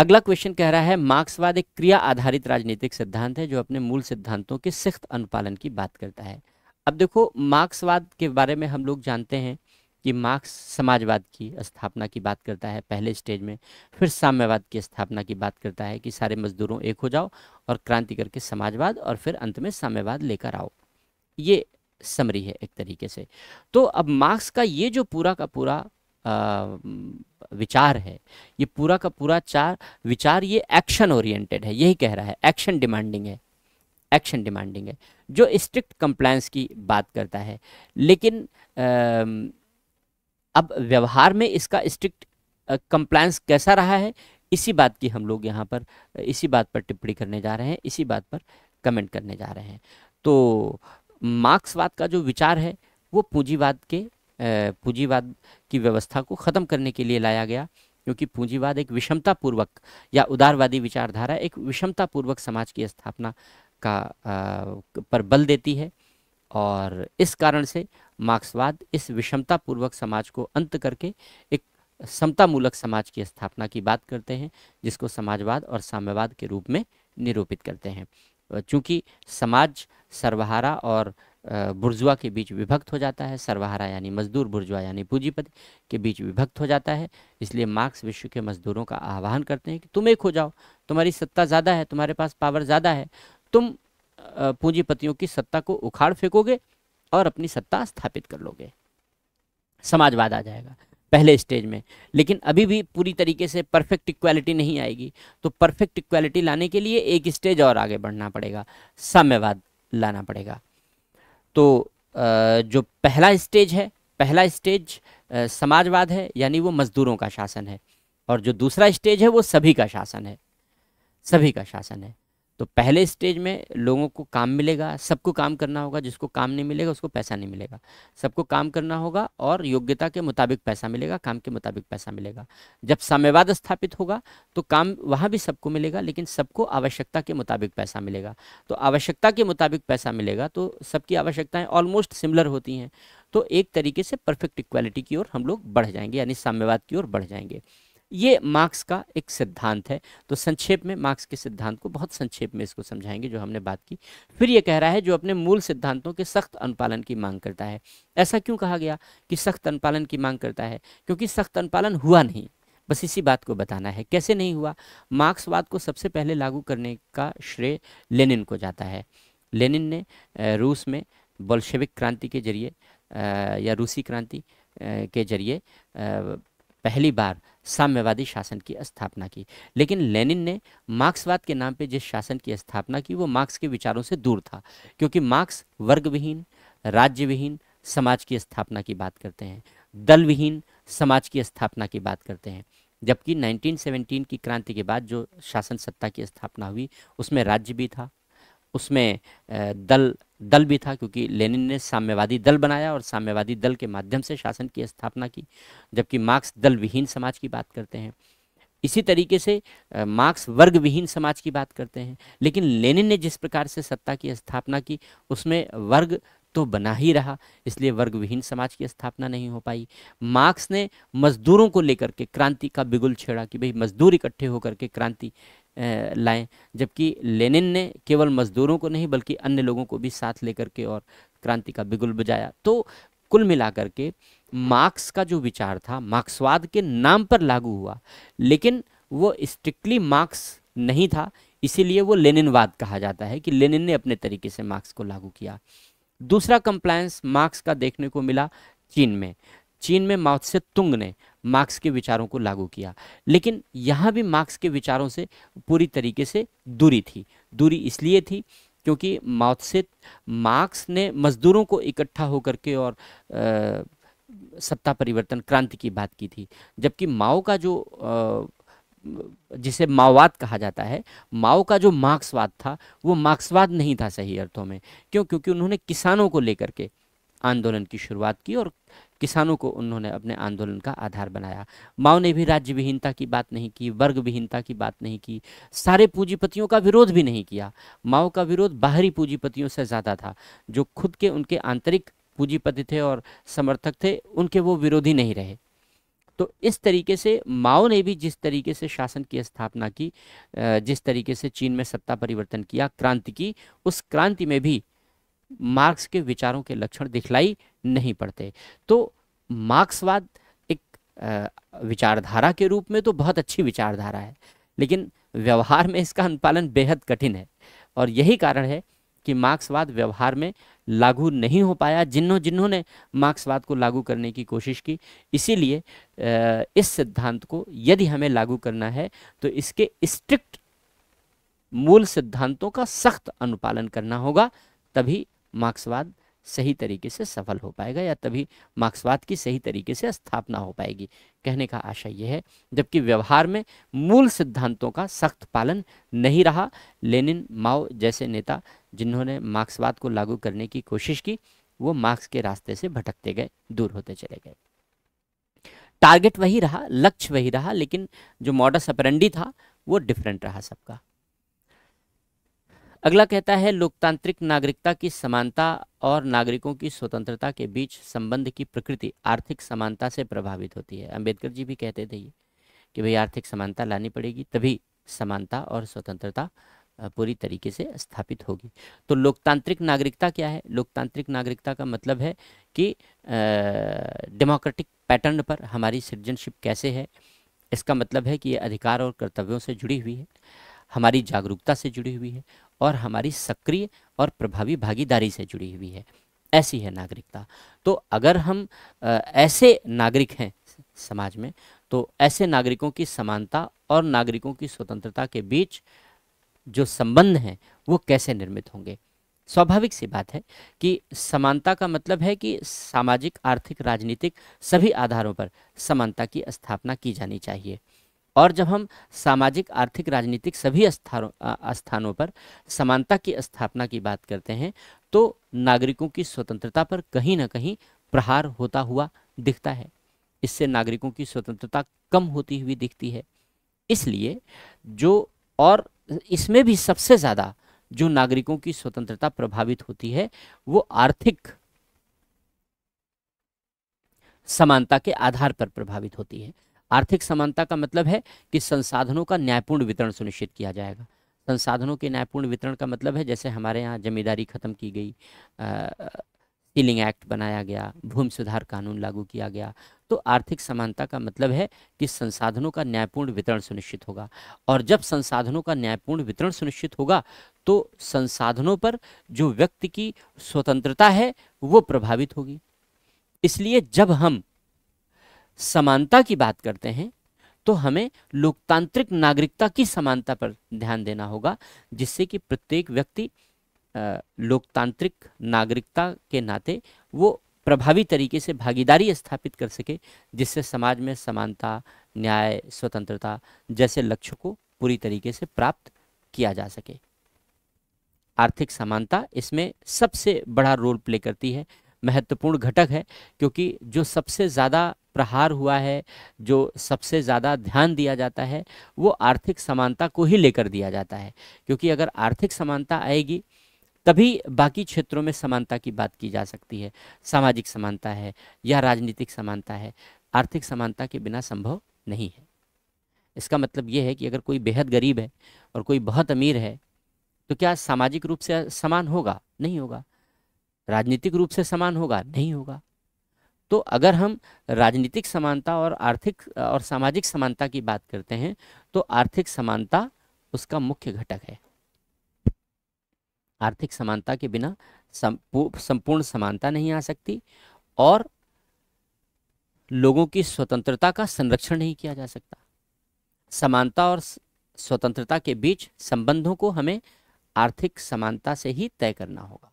अगला क्वेश्चन कह रहा है मार्क्सवाद एक क्रिया आधारित राजनीतिक सिद्धांत है जो अपने मूल सिद्धांतों के सिख्त अनुपालन की बात करता है अब देखो मार्क्सवाद के बारे में हम लोग जानते हैं कि मार्क्स समाजवाद की स्थापना की बात करता है पहले स्टेज में फिर साम्यवाद की स्थापना की बात करता है कि सारे मजदूरों एक हो जाओ और क्रांति करके समाजवाद और फिर अंत में साम्यवाद लेकर आओ ये समरी है एक तरीके से तो अब मार्क्स का ये जो पूरा का पूरा विचार है ये पूरा का पूरा चार विचार ये एक्शन ओरिएंटेड है यही कह रहा है एक्शन डिमांडिंग है एक्शन डिमांडिंग है जो स्ट्रिक्ट कंप्लायंस की बात करता है लेकिन अब व्यवहार में इसका स्ट्रिक्ट कंप्लायंस कैसा रहा है इसी बात की हम लोग यहाँ पर इसी बात पर टिप्पणी करने जा रहे हैं इसी बात पर कमेंट करने जा रहे हैं तो मार्क्सवाद का जो विचार है वो पूंजीवाद के पूंजीवाद की व्यवस्था को ख़त्म करने के लिए लाया गया क्योंकि पूंजीवाद एक विषमतापूर्वक या उदारवादी विचारधारा एक विषमतापूर्वक समाज की स्थापना का आ, पर बल देती है और इस कारण से मार्क्सवाद इस विषमतापूर्वक समाज को अंत करके एक समतामूलक समाज की स्थापना की बात करते हैं जिसको समाजवाद और साम्यवाद के रूप में निरूपित करते हैं चूँकि समाज सर्वहारा और बुर्जुआ के बीच विभक्त हो जाता है सर्वहारा यानी मजदूर बुर्जुआ यानी पूंजीपति के बीच विभक्त हो जाता है इसलिए मार्क्स विश्व के मजदूरों का आह्वान करते हैं कि तुम एक हो जाओ तुम्हारी सत्ता ज़्यादा है तुम्हारे पास पावर ज़्यादा है तुम पूंजीपतियों की सत्ता को उखाड़ फेंकोगे और अपनी सत्ता स्थापित कर लोगे समाजवाद आ जाएगा पहले स्टेज में लेकिन अभी भी पूरी तरीके से परफेक्ट इक्वालिटी नहीं आएगी तो परफेक्ट इक्वालिटी लाने के लिए एक स्टेज और आगे बढ़ना पड़ेगा साम्यवाद लाना पड़ेगा तो जो पहला स्टेज है पहला स्टेज समाजवाद है यानी वो मजदूरों का शासन है और जो दूसरा स्टेज है वो सभी का शासन है सभी का शासन है तो पहले स्टेज में लोगों को काम मिलेगा सबको काम करना होगा जिसको काम नहीं मिलेगा उसको पैसा नहीं मिलेगा सबको काम करना होगा और योग्यता के मुताबिक पैसा मिलेगा काम के मुताबिक पैसा मिलेगा जब साम्यवाद स्थापित होगा तो काम वहाँ भी सबको मिलेगा लेकिन सबको आवश्यकता के मुताबिक पैसा मिलेगा तो आवश्यकता के मुताबिक पैसा मिलेगा तो सबकी आवश्यकताएँ ऑलमोस्ट सिमिलर होती हैं तो एक तरीके से परफेक्ट इक्वालिटी की ओर हम लोग बढ़ जाएंगे यानी साम्यवाद की ओर बढ़ जाएंगे ये मार्क्स का एक सिद्धांत है तो संक्षेप में मार्क्स के सिद्धांत को बहुत संक्षेप में इसको समझाएंगे जो हमने बात की फिर ये कह रहा है जो अपने मूल सिद्धांतों के सख्त अनुपालन की मांग करता है ऐसा क्यों कहा गया कि सख्त अनुपालन की मांग करता है क्योंकि सख्त अनुपालन हुआ नहीं बस इसी बात को बताना है कैसे नहीं हुआ मार्क्सवाद को सबसे पहले लागू करने का श्रेय लेनिन को जाता है लेनिन ने रूस में बोल्शेविक क्रांति के जरिए या रूसी क्रांति के जरिए पहली बार साम्यवादी शासन की स्थापना की लेकिन लेनिन ने मार्क्सवाद के नाम पे जिस शासन की स्थापना की वो मार्क्स के विचारों से दूर था क्योंकि मार्क्स वर्गविहीन राज्यविहीन समाज की स्थापना की बात करते हैं दलविहीन समाज की स्थापना की बात करते हैं जबकि 1917 की क्रांति के बाद जो शासन सत्ता की स्थापना हुई उसमें राज्य भी था उसमें दल दल भी था क्योंकि लेनिन ने साम्यवादी दल बनाया और साम्यवादी दल के माध्यम से शासन की स्थापना की जबकि मार्क्स दल विहीन समाज की बात करते हैं इसी तरीके से मार्क्स वर्ग विहीन समाज की बात करते हैं लेकिन लेनिन ने जिस प्रकार से सत्ता की स्थापना की उसमें वर्ग तो बना ही रहा इसलिए वर्ग विहीन समाज की स्थापना नहीं हो पाई मार्क्स ने मजदूरों को लेकर के क्रांति का बिगुल छेड़ा कि भाई मजदूर इकट्ठे होकर के क्रांति लाएं जबकि लेनिन ने केवल मजदूरों को नहीं बल्कि अन्य लोगों को भी साथ लेकर के और क्रांति का बिगुल बजाया तो कुल मिलाकर के मार्क्स का जो विचार था मार्क्सवाद के नाम पर लागू हुआ लेकिन वो स्ट्रिक्टली मार्क्स नहीं था इसीलिए वो लेनिनवाद कहा जाता है कि लेनिन ने अपने तरीके से मार्क्स को लागू किया दूसरा कंप्लायंस मार्क्स का देखने को मिला चीन में चीन में माओ से तुंग ने मार्क्स के विचारों को लागू किया लेकिन यहाँ भी मार्क्स के विचारों से पूरी तरीके से दूरी थी दूरी इसलिए थी क्योंकि माओ से मार्क्स ने मजदूरों को इकट्ठा होकर के और आ, सत्ता परिवर्तन क्रांति की बात की थी जबकि माओ का जो आ, जिसे माओवाद कहा जाता है माओ का जो मार्क्सवाद था वो मार्क्सवाद नहीं था सही अर्थों में क्यों क्योंकि उन्होंने किसानों को लेकर के आंदोलन की शुरुआत की और किसानों को उन्होंने अपने आंदोलन का आधार बनाया माओ ने भी राज्य विहीनता की बात नहीं की वर्ग विहीनता की बात नहीं की सारे पूंजीपतियों का विरोध भी नहीं किया माओ का विरोध बाहरी पूंजीपतियों से ज़्यादा था जो खुद के उनके आंतरिक पूंजीपति थे और समर्थक थे उनके वो विरोधी नहीं रहे तो इस तरीके से माओ ने भी जिस तरीके से शासन की स्थापना की जिस तरीके से चीन में सत्ता परिवर्तन किया क्रांति की उस क्रांति में भी मार्क्स के विचारों के लक्षण दिखलाई नहीं पड़ते तो मार्क्सवाद एक विचारधारा के रूप में तो बहुत अच्छी विचारधारा है लेकिन व्यवहार में इसका अनुपालन बेहद कठिन है और यही कारण है कि मार्क्सवाद व्यवहार में लागू नहीं हो पाया जिन्हों जिन्होंने मार्क्सवाद को लागू करने की कोशिश की इसीलिए इस सिद्धांत को यदि हमें लागू करना है तो इसके स्ट्रिक्ट मूल सिद्धांतों का सख्त अनुपालन करना होगा तभी मार्क्सवाद सही तरीके से सफल हो पाएगा या तभी मार्क्सवाद की सही तरीके से स्थापना हो पाएगी कहने का आशय यह है जबकि व्यवहार में मूल सिद्धांतों का सख्त पालन नहीं रहा लेनिन माओ जैसे नेता जिन्होंने मार्क्सवाद को लागू करने की कोशिश की वो मार्क्स के रास्ते से भटकते गए दूर होते चले गए टारगेट वही रहा लक्ष्य वही रहा लेकिन जो मॉडर्स अपरेंडी था वो डिफरेंट रहा सबका अगला कहता है लोकतांत्रिक नागरिकता की समानता और नागरिकों की स्वतंत्रता के बीच संबंध की प्रकृति आर्थिक समानता से प्रभावित होती है अंबेडकर जी भी कहते थे ये कि भाई आर्थिक समानता लानी पड़ेगी तभी समानता और स्वतंत्रता पूरी तरीके से स्थापित होगी तो लोकतांत्रिक नागरिकता क्या है लोकतांत्रिक नागरिकता का मतलब है कि डेमोक्रेटिक पैटर्न पर हमारी सिटीजनशिप कैसे है इसका मतलब है कि ये अधिकार और कर्तव्यों से जुड़ी हुई है हमारी जागरूकता से जुड़ी हुई है और हमारी सक्रिय और प्रभावी भागीदारी से जुड़ी हुई है ऐसी है नागरिकता तो अगर हम ऐसे नागरिक हैं समाज में तो ऐसे नागरिकों की समानता और नागरिकों की स्वतंत्रता के बीच जो संबंध हैं वो कैसे निर्मित होंगे स्वाभाविक सी बात है कि समानता का मतलब है कि सामाजिक आर्थिक राजनीतिक सभी आधारों पर समानता की स्थापना की जानी चाहिए और जब हम सामाजिक आर्थिक राजनीतिक सभी स्थानों स्थानों पर समानता की स्थापना की बात करते हैं तो नागरिकों की स्वतंत्रता पर कहीं ना कहीं प्रहार होता हुआ दिखता है इससे नागरिकों की स्वतंत्रता कम होती हुई दिखती है इसलिए जो और इसमें भी सबसे ज़्यादा जो नागरिकों की स्वतंत्रता प्रभावित होती है वो आर्थिक समानता के आधार पर प्रभावित होती है आर्थिक समानता का मतलब है कि संसाधनों का न्यायपूर्ण वितरण सुनिश्चित किया जाएगा संसाधनों के न्यायपूर्ण वितरण का मतलब है जैसे हमारे यहाँ जमींदारी खत्म की गई सीलिंग एक्ट बनाया गया भूमि सुधार कानून लागू किया गया तो आर्थिक समानता का मतलब है कि संसाधनों का न्यायपूर्ण वितरण सुनिश्चित होगा और जब संसाधनों का न्यायपूर्ण वितरण सुनिश्चित होगा तो संसाधनों पर जो व्यक्ति की स्वतंत्रता है वो प्रभावित होगी इसलिए जब हम समानता की बात करते हैं तो हमें लोकतांत्रिक नागरिकता की समानता पर ध्यान देना होगा जिससे कि प्रत्येक व्यक्ति लोकतांत्रिक नागरिकता के नाते वो प्रभावी तरीके से भागीदारी स्थापित कर सके जिससे समाज में समानता न्याय स्वतंत्रता जैसे लक्ष्यों को पूरी तरीके से प्राप्त किया जा सके आर्थिक समानता इसमें सबसे बड़ा रोल प्ले करती है महत्वपूर्ण घटक है क्योंकि जो सबसे ज़्यादा प्रहार हुआ है जो सबसे ज़्यादा ध्यान दिया जाता है वो आर्थिक समानता को ही लेकर दिया जाता है क्योंकि अगर आर्थिक समानता आएगी तभी बाकी क्षेत्रों में समानता की बात की जा सकती है सामाजिक समानता है या राजनीतिक समानता है आर्थिक समानता के बिना संभव नहीं है इसका मतलब ये है कि अगर कोई बेहद गरीब है और कोई बहुत अमीर है तो क्या सामाजिक रूप से समान होगा नहीं होगा राजनीतिक रूप से समान होगा नहीं होगा तो अगर हम राजनीतिक समानता और आर्थिक और सामाजिक समानता की बात करते हैं तो आर्थिक समानता उसका मुख्य घटक है आर्थिक समानता के बिना संपूर्ण समानता नहीं आ सकती और लोगों की स्वतंत्रता का संरक्षण नहीं किया जा सकता समानता और स्वतंत्रता के बीच संबंधों को हमें आर्थिक समानता से ही तय करना होगा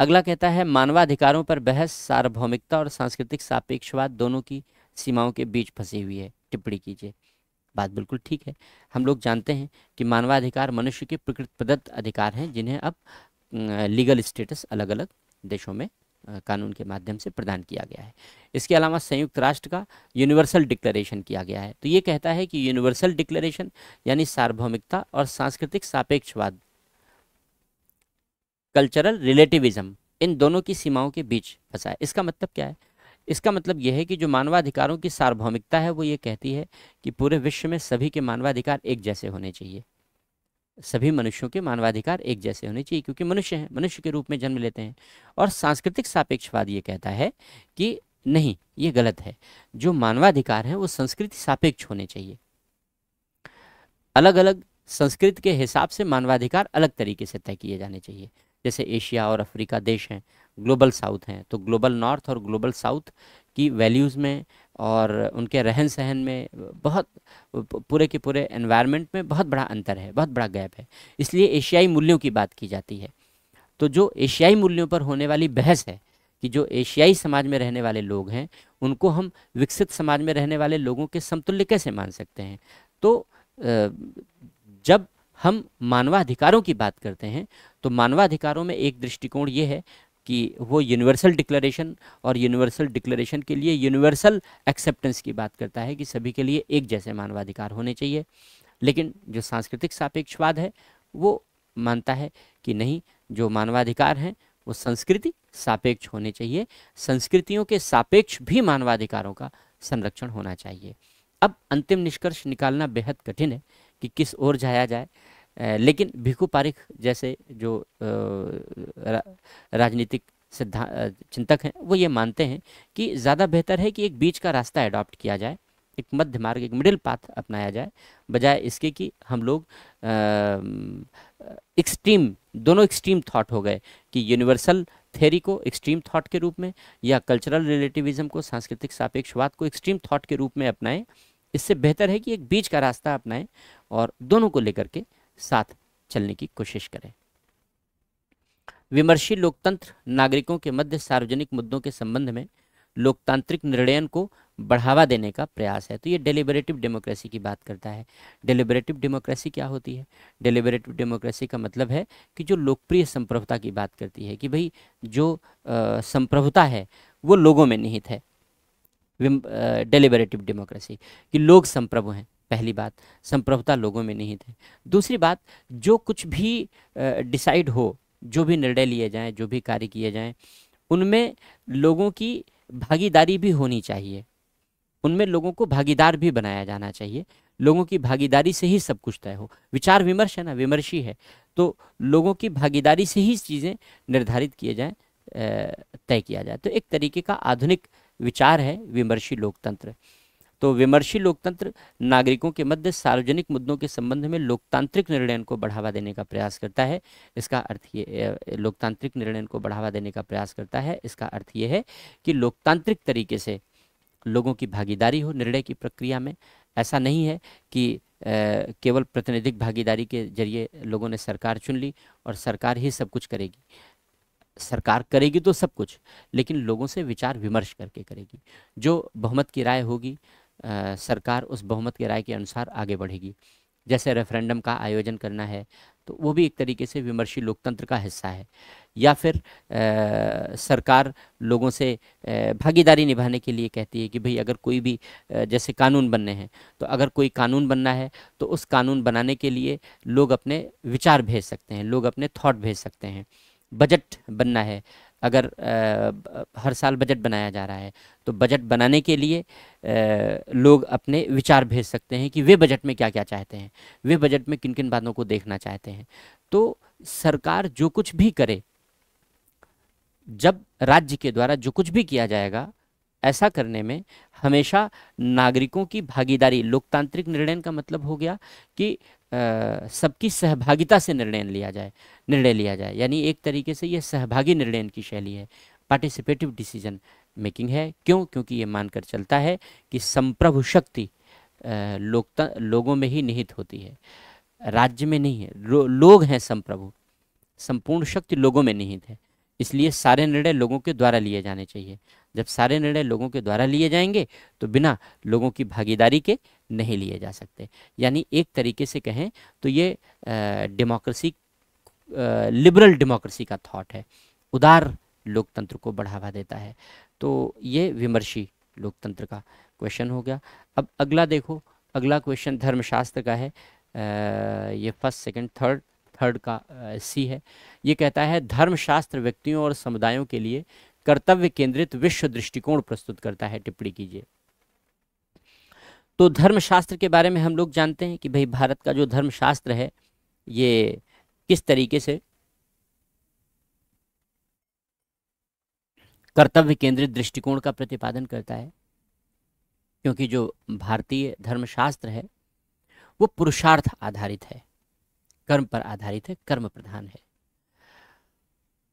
अगला कहता है मानवाधिकारों पर बहस सार्वभौमिकता और सांस्कृतिक सापेक्षवाद दोनों की सीमाओं के बीच फंसी हुई है टिप्पणी कीजिए बात बिल्कुल ठीक है हम लोग जानते हैं कि मानवाधिकार मनुष्य के प्रकृति प्रदत्त अधिकार हैं जिन्हें अब लीगल स्टेटस अलग अलग देशों में कानून के माध्यम से प्रदान किया गया है इसके अलावा संयुक्त राष्ट्र का यूनिवर्सल डिक्लेरेशन किया गया है तो ये कहता है कि यूनिवर्सल डिक्लेरेशन यानी सार्वभौमिकता और सांस्कृतिक सापेक्षवाद कल्चरल रिलेटिविज्म इन दोनों की सीमाओं के बीच फंसा है इसका मतलब क्या है इसका मतलब यह है कि जो मानवाधिकारों की सार्वभौमिकता है वो ये कहती है कि पूरे विश्व में सभी के मानवाधिकार एक जैसे होने चाहिए सभी मनुष्यों के मानवाधिकार एक जैसे होने चाहिए क्योंकि मनुष्य हैं मनुष्य के रूप में जन्म लेते हैं और सांस्कृतिक सापेक्षवाद ये कहता है कि नहीं ये गलत है जो मानवाधिकार हैं वो संस्कृति सापेक्ष होने चाहिए अलग अलग संस्कृत के हिसाब से मानवाधिकार अलग तरीके से तय किए जाने चाहिए जैसे एशिया और अफ्रीका देश हैं ग्लोबल साउथ हैं तो ग्लोबल नॉर्थ और ग्लोबल साउथ की वैल्यूज़ में और उनके रहन सहन में बहुत पूरे के पूरे एनवायरनमेंट में बहुत बड़ा अंतर है बहुत बड़ा गैप है इसलिए एशियाई मूल्यों की बात की जाती है तो जो एशियाई मूल्यों पर होने वाली बहस है कि जो एशियाई समाज में रहने वाले लोग हैं उनको हम विकसित समाज में रहने वाले लोगों के समतुल्य कैसे मान सकते हैं तो जब हम मानवाधिकारों की बात करते हैं तो मानवाधिकारों में एक दृष्टिकोण ये है कि वो यूनिवर्सल डिक्लेरेशन और यूनिवर्सल डिक्लेरेशन के लिए यूनिवर्सल एक्सेप्टेंस की बात करता है कि सभी के लिए एक जैसे मानवाधिकार होने चाहिए लेकिन जो सांस्कृतिक सापेक्षवाद है वो मानता है कि नहीं जो मानवाधिकार हैं वो संस्कृति सापेक्ष होने चाहिए संस्कृतियों के सापेक्ष भी मानवाधिकारों का संरक्षण होना चाहिए अब अंतिम निष्कर्ष निकालना बेहद कठिन है कि किस ओर जाया जाए लेकिन भिखू पारिख जैसे जो रा, राजनीतिक सिद्धांत चिंतक हैं वो ये मानते हैं कि ज़्यादा बेहतर है कि एक बीच का रास्ता अडॉप्ट किया जाए एक मध्य मार्ग एक मिडिल पाथ अपनाया जाए बजाय इसके कि हम लोग एक्सट्रीम दोनों एक्सट्रीम थॉट हो गए कि यूनिवर्सल थेरी को एक्सट्रीम थॉट के रूप में या कल्चरल रिलेटिविज्म को सांस्कृतिक सापेक्षवाद को एक्सट्रीम थॉट के रूप में अपनाएं इससे बेहतर है कि एक बीच का रास्ता अपनाएं और दोनों को लेकर के साथ चलने की कोशिश करें विमर्शी लोकतंत्र नागरिकों के मध्य सार्वजनिक मुद्दों के संबंध में लोकतांत्रिक निर्णयन को बढ़ावा देने का प्रयास है तो ये डेलिबरेटिव डेमोक्रेसी की बात करता है डेलिबरेटिव डेमोक्रेसी क्या होती है डेलिबरेटिव डेमोक्रेसी का मतलब है कि जो लोकप्रिय संप्रभुता की बात करती है कि भाई जो संप्रभुता है वो लोगों में निहित है डेलिबरेटिव डेमोक्रेसी कि लोग संप्रभु हैं पहली बात संप्रभुता लोगों में नहीं थे दूसरी बात जो कुछ भी डिसाइड हो जो भी निर्णय लिए जाएं जो भी कार्य किए जाएं उनमें लोगों की भागीदारी भी होनी चाहिए उनमें लोगों को भागीदार भी बनाया जाना चाहिए लोगों की भागीदारी से ही सब कुछ तय हो विचार विमर्श है ना विमर्श ही है तो लोगों की भागीदारी से ही चीज़ें निर्धारित किए जाएँ तय किया जाए तो एक तरीके का आधुनिक विचार है विमर्शी लोकतंत्र तो विमर्शी लोकतंत्र नागरिकों के मध्य सार्वजनिक मुद्दों के संबंध में लोकतांत्रिक निर्णय को बढ़ावा देने का प्रयास करता है इसका अर्थ ये लोकतांत्रिक निर्णय को बढ़ावा देने का प्रयास करता है इसका अर्थ ये है कि लोकतांत्रिक तरीके से लोगों की भागीदारी हो निर्णय की प्रक्रिया में ऐसा नहीं है कि केवल प्रतिनिधिक भागीदारी के जरिए लोगों ने सरकार चुन ली और सरकार ही सब कुछ करेगी सरकार करेगी तो सब कुछ लेकिन लोगों से विचार विमर्श करके करेगी जो बहुमत की राय होगी आ, सरकार उस बहुमत के राय के अनुसार आगे बढ़ेगी जैसे रेफरेंडम का आयोजन करना है तो वो भी एक तरीके से विमर्शी लोकतंत्र का हिस्सा है या फिर आ, सरकार लोगों से आ, भागीदारी निभाने के लिए कहती है कि भाई अगर कोई भी आ, जैसे कानून बनने हैं तो अगर कोई कानून बनना है तो उस कानून बनाने के लिए लोग अपने विचार भेज सकते हैं लोग अपने थाट भेज सकते हैं बजट बनना है अगर आ, हर साल बजट बनाया जा रहा है तो बजट बनाने के लिए आ, लोग अपने विचार भेज सकते हैं कि वे बजट में क्या क्या चाहते हैं वे बजट में किन किन बातों को देखना चाहते हैं तो सरकार जो कुछ भी करे जब राज्य के द्वारा जो कुछ भी किया जाएगा ऐसा करने में हमेशा नागरिकों की भागीदारी लोकतांत्रिक निर्णय का मतलब हो गया कि सबकी सहभागिता से निर्णय लिया जाए निर्णय लिया जाए यानी एक तरीके से ये सहभागी निर्णय की शैली है पार्टिसिपेटिव डिसीजन मेकिंग है क्यों क्योंकि ये मानकर चलता है कि संप्रभु शक्ति लोकता लोगों में ही निहित होती है राज्य में नहीं है लो, लोग हैं संप्रभु संपूर्ण शक्ति लोगों में निहित है इसलिए सारे निर्णय लोगों के द्वारा लिए जाने चाहिए जब सारे निर्णय लोगों के द्वारा लिए जाएंगे तो बिना लोगों की भागीदारी के नहीं लिए जा सकते यानी एक तरीके से कहें तो ये डेमोक्रेसी लिबरल डेमोक्रेसी का थॉट है उदार लोकतंत्र को बढ़ावा देता है तो ये विमर्शी लोकतंत्र का क्वेश्चन हो गया अब अगला देखो अगला क्वेश्चन धर्मशास्त्र का है आ, ये फर्स्ट सेकंड थर्ड थर्ड का आ, सी है ये कहता है धर्मशास्त्र व्यक्तियों और समुदायों के लिए कर्तव्य केंद्रित विश्व दृष्टिकोण प्रस्तुत करता है टिप्पणी कीजिए तो धर्मशास्त्र के बारे में हम लोग जानते हैं कि भाई भारत का जो धर्मशास्त्र है ये किस तरीके से कर्तव्य केंद्रित दृष्टिकोण का प्रतिपादन करता है क्योंकि जो भारतीय धर्मशास्त्र है वो पुरुषार्थ आधारित है कर्म पर आधारित है कर्म प्रधान है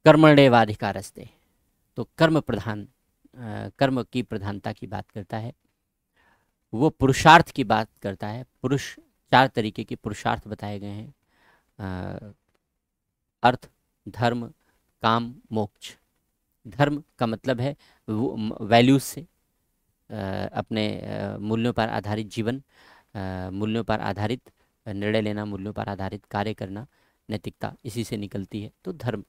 कर्मण्यवाधिकारस्ते तो कर्म प्रधान कर्म की प्रधानता की बात करता है वो पुरुषार्थ की बात करता है पुरुष चार तरीके के पुरुषार्थ बताए गए हैं अर्थ धर्म काम मोक्ष धर्म का मतलब है वैल्यूज से अपने मूल्यों पर आधारित जीवन मूल्यों पर आधारित निर्णय लेना मूल्यों पर आधारित कार्य करना नैतिकता इसी से निकलती है तो धर्म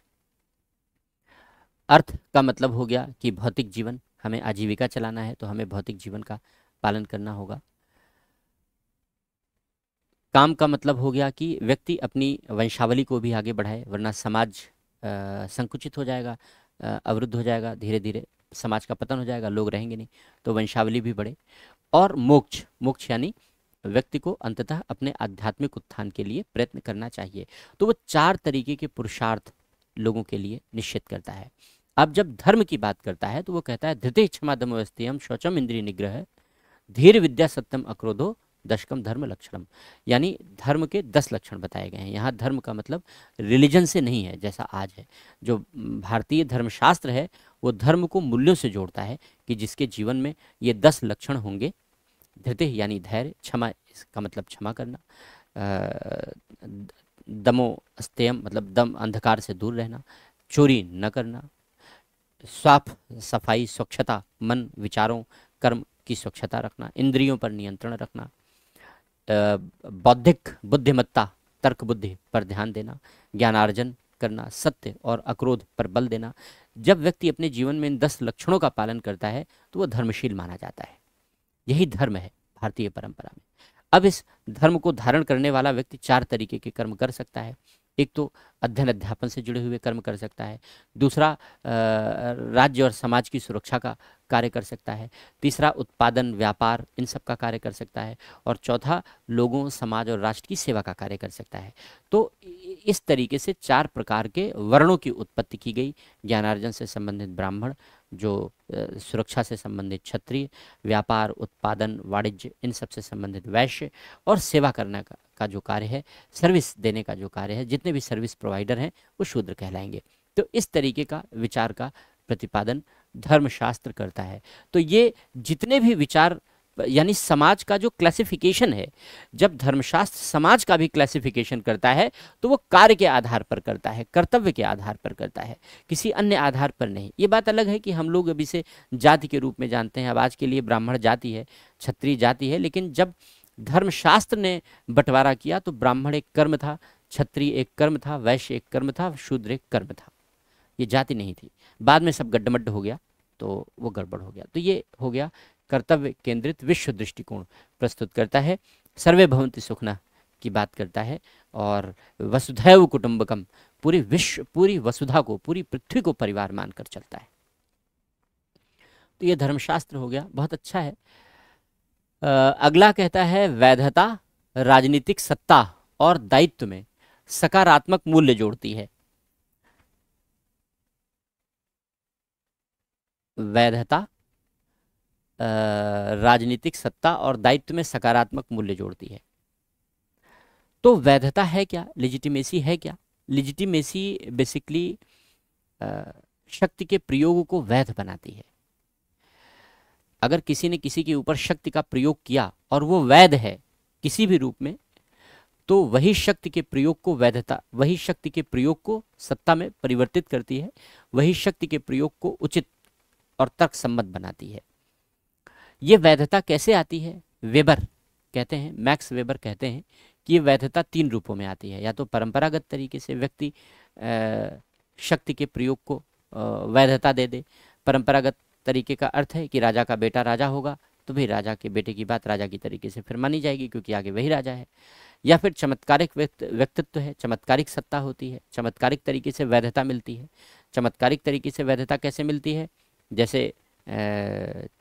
अर्थ का मतलब हो गया कि भौतिक जीवन हमें आजीविका चलाना है तो हमें भौतिक जीवन का पालन करना होगा काम का मतलब हो गया कि व्यक्ति अपनी वंशावली को भी आगे बढ़ाए वरना समाज आ, संकुचित हो जाएगा आ, अवरुद्ध हो जाएगा धीरे धीरे समाज का पतन हो जाएगा लोग रहेंगे नहीं तो वंशावली भी बढ़े और मोक्ष मोक्ष यानी व्यक्ति को अंततः अपने आध्यात्मिक उत्थान के लिए प्रयत्न करना चाहिए तो वो चार तरीके के पुरुषार्थ लोगों के लिए निश्चित करता है अब जब धर्म की बात करता है तो वो कहता है धृतिक क्षमा दमवस्थियम शौचम इंद्रिय निग्रह धीर विद्या सत्यम अक्रोधो दशकम धर्म लक्षणम यानी धर्म के दस लक्षण बताए गए हैं यहाँ धर्म का मतलब रिलीजन से नहीं है जैसा आज है जो भारतीय धर्मशास्त्र है वो धर्म को मूल्यों से जोड़ता है कि जिसके जीवन में ये दस लक्षण होंगे धृतिक यानी धैर्य क्षमा इसका मतलब क्षमा करना दमो अस्त्यम मतलब दम अंधकार से दूर रहना चोरी न करना साफ सफाई स्वच्छता मन विचारों कर्म की स्वच्छता रखना इंद्रियों पर नियंत्रण रखना बौद्धिक बुद्धिमत्ता तर्क बुद्धि पर ध्यान देना ज्ञानार्जन करना सत्य और अक्रोध पर बल देना जब व्यक्ति अपने जीवन में इन दस लक्षणों का पालन करता है तो वह धर्मशील माना जाता है यही धर्म है भारतीय परंपरा में अब इस धर्म को धारण करने वाला व्यक्ति चार तरीके के कर्म कर सकता है एक तो अध्ययन अध्यापन से जुड़े हुए कर्म कर सकता है दूसरा राज्य और समाज की सुरक्षा का कार्य कर सकता है तीसरा उत्पादन व्यापार इन सब का कार्य कर सकता है और चौथा लोगों समाज और राष्ट्र की सेवा का कार्य कर सकता है तो इस तरीके से चार प्रकार के वर्णों की उत्पत्ति की गई ज्ञानार्जन से संबंधित ब्राह्मण जो सुरक्षा से संबंधित क्षत्रिय व्यापार उत्पादन वाणिज्य इन सब से संबंधित वैश्य और सेवा करने का, का जो कार्य है सर्विस देने का जो कार्य है जितने भी सर्विस प्रोवाइडर हैं वो शूद्र कहलाएंगे तो इस तरीके का विचार का प्रतिपादन धर्मशास्त्र करता है तो ये जितने भी विचार यानी समाज का जो क्लासिफिकेशन है जब धर्मशास्त्र समाज का भी क्लासिफिकेशन करता है तो वो कार्य के आधार पर करता है कर्तव्य के आधार पर करता है किसी अन्य आधार पर नहीं ये बात अलग है कि हम लोग अभी से जाति के रूप में जानते हैं अब आज के लिए ब्राह्मण जाति है क्षत्रिय जाति है लेकिन जब धर्मशास्त्र ने बंटवारा किया तो ब्राह्मण एक कर्म था क्षत्रिय एक कर्म था वैश्य एक कर्म था शूद्र एक कर्म था ये जाति नहीं थी बाद में सब गड्ढमड्ढ हो गया तो वो गड़बड़ हो गया तो ये हो गया कर्तव्य केंद्रित विश्व दृष्टिकोण प्रस्तुत करता है सर्वे भवंती सुखना की बात करता है और वसुधैव कुटुंबकम पूरी विश्व पूरी वसुधा को पूरी पृथ्वी को परिवार मानकर चलता है तो ये धर्मशास्त्र हो गया बहुत अच्छा है आ, अगला कहता है वैधता राजनीतिक सत्ता और दायित्व में सकारात्मक मूल्य जोड़ती है वैधता राजनीतिक सत्ता और दायित्व में सकारात्मक मूल्य जोड़ती है तो वैधता है क्या लिजिटिमेसी है क्या लिजिटिमेसी बेसिकली शक्ति के प्रयोग को वैध बनाती है अगर किसी ने किसी के ऊपर शक्ति का प्रयोग किया और वो वैध है किसी भी रूप में तो वही शक्ति के प्रयोग को वैधता वही शक्ति के प्रयोग को सत्ता में परिवर्तित करती है वही शक्ति के प्रयोग को उचित और तर्क सम्मत बनाती है ये वैधता कैसे आती है वेबर कहते हैं मैक्स वेबर कहते हैं कि ये वैधता तीन रूपों में आती है या तो परंपरागत तरीके से व्यक्ति शक्ति के प्रयोग को वैधता दे दे परंपरागत तरीके का अर्थ है कि राजा का बेटा राजा होगा तो भी राजा के बेटे की बात राजा की तरीके से फिर मानी जाएगी क्योंकि आगे वही राजा है या फिर चमत्कारिक व्यक्तित्व है चमत्कारिक सत्ता होती है चमत्कारिक तरीके से वैधता मिलती है चमत्कारिक तरीके से वैधता कैसे मिलती है जैसे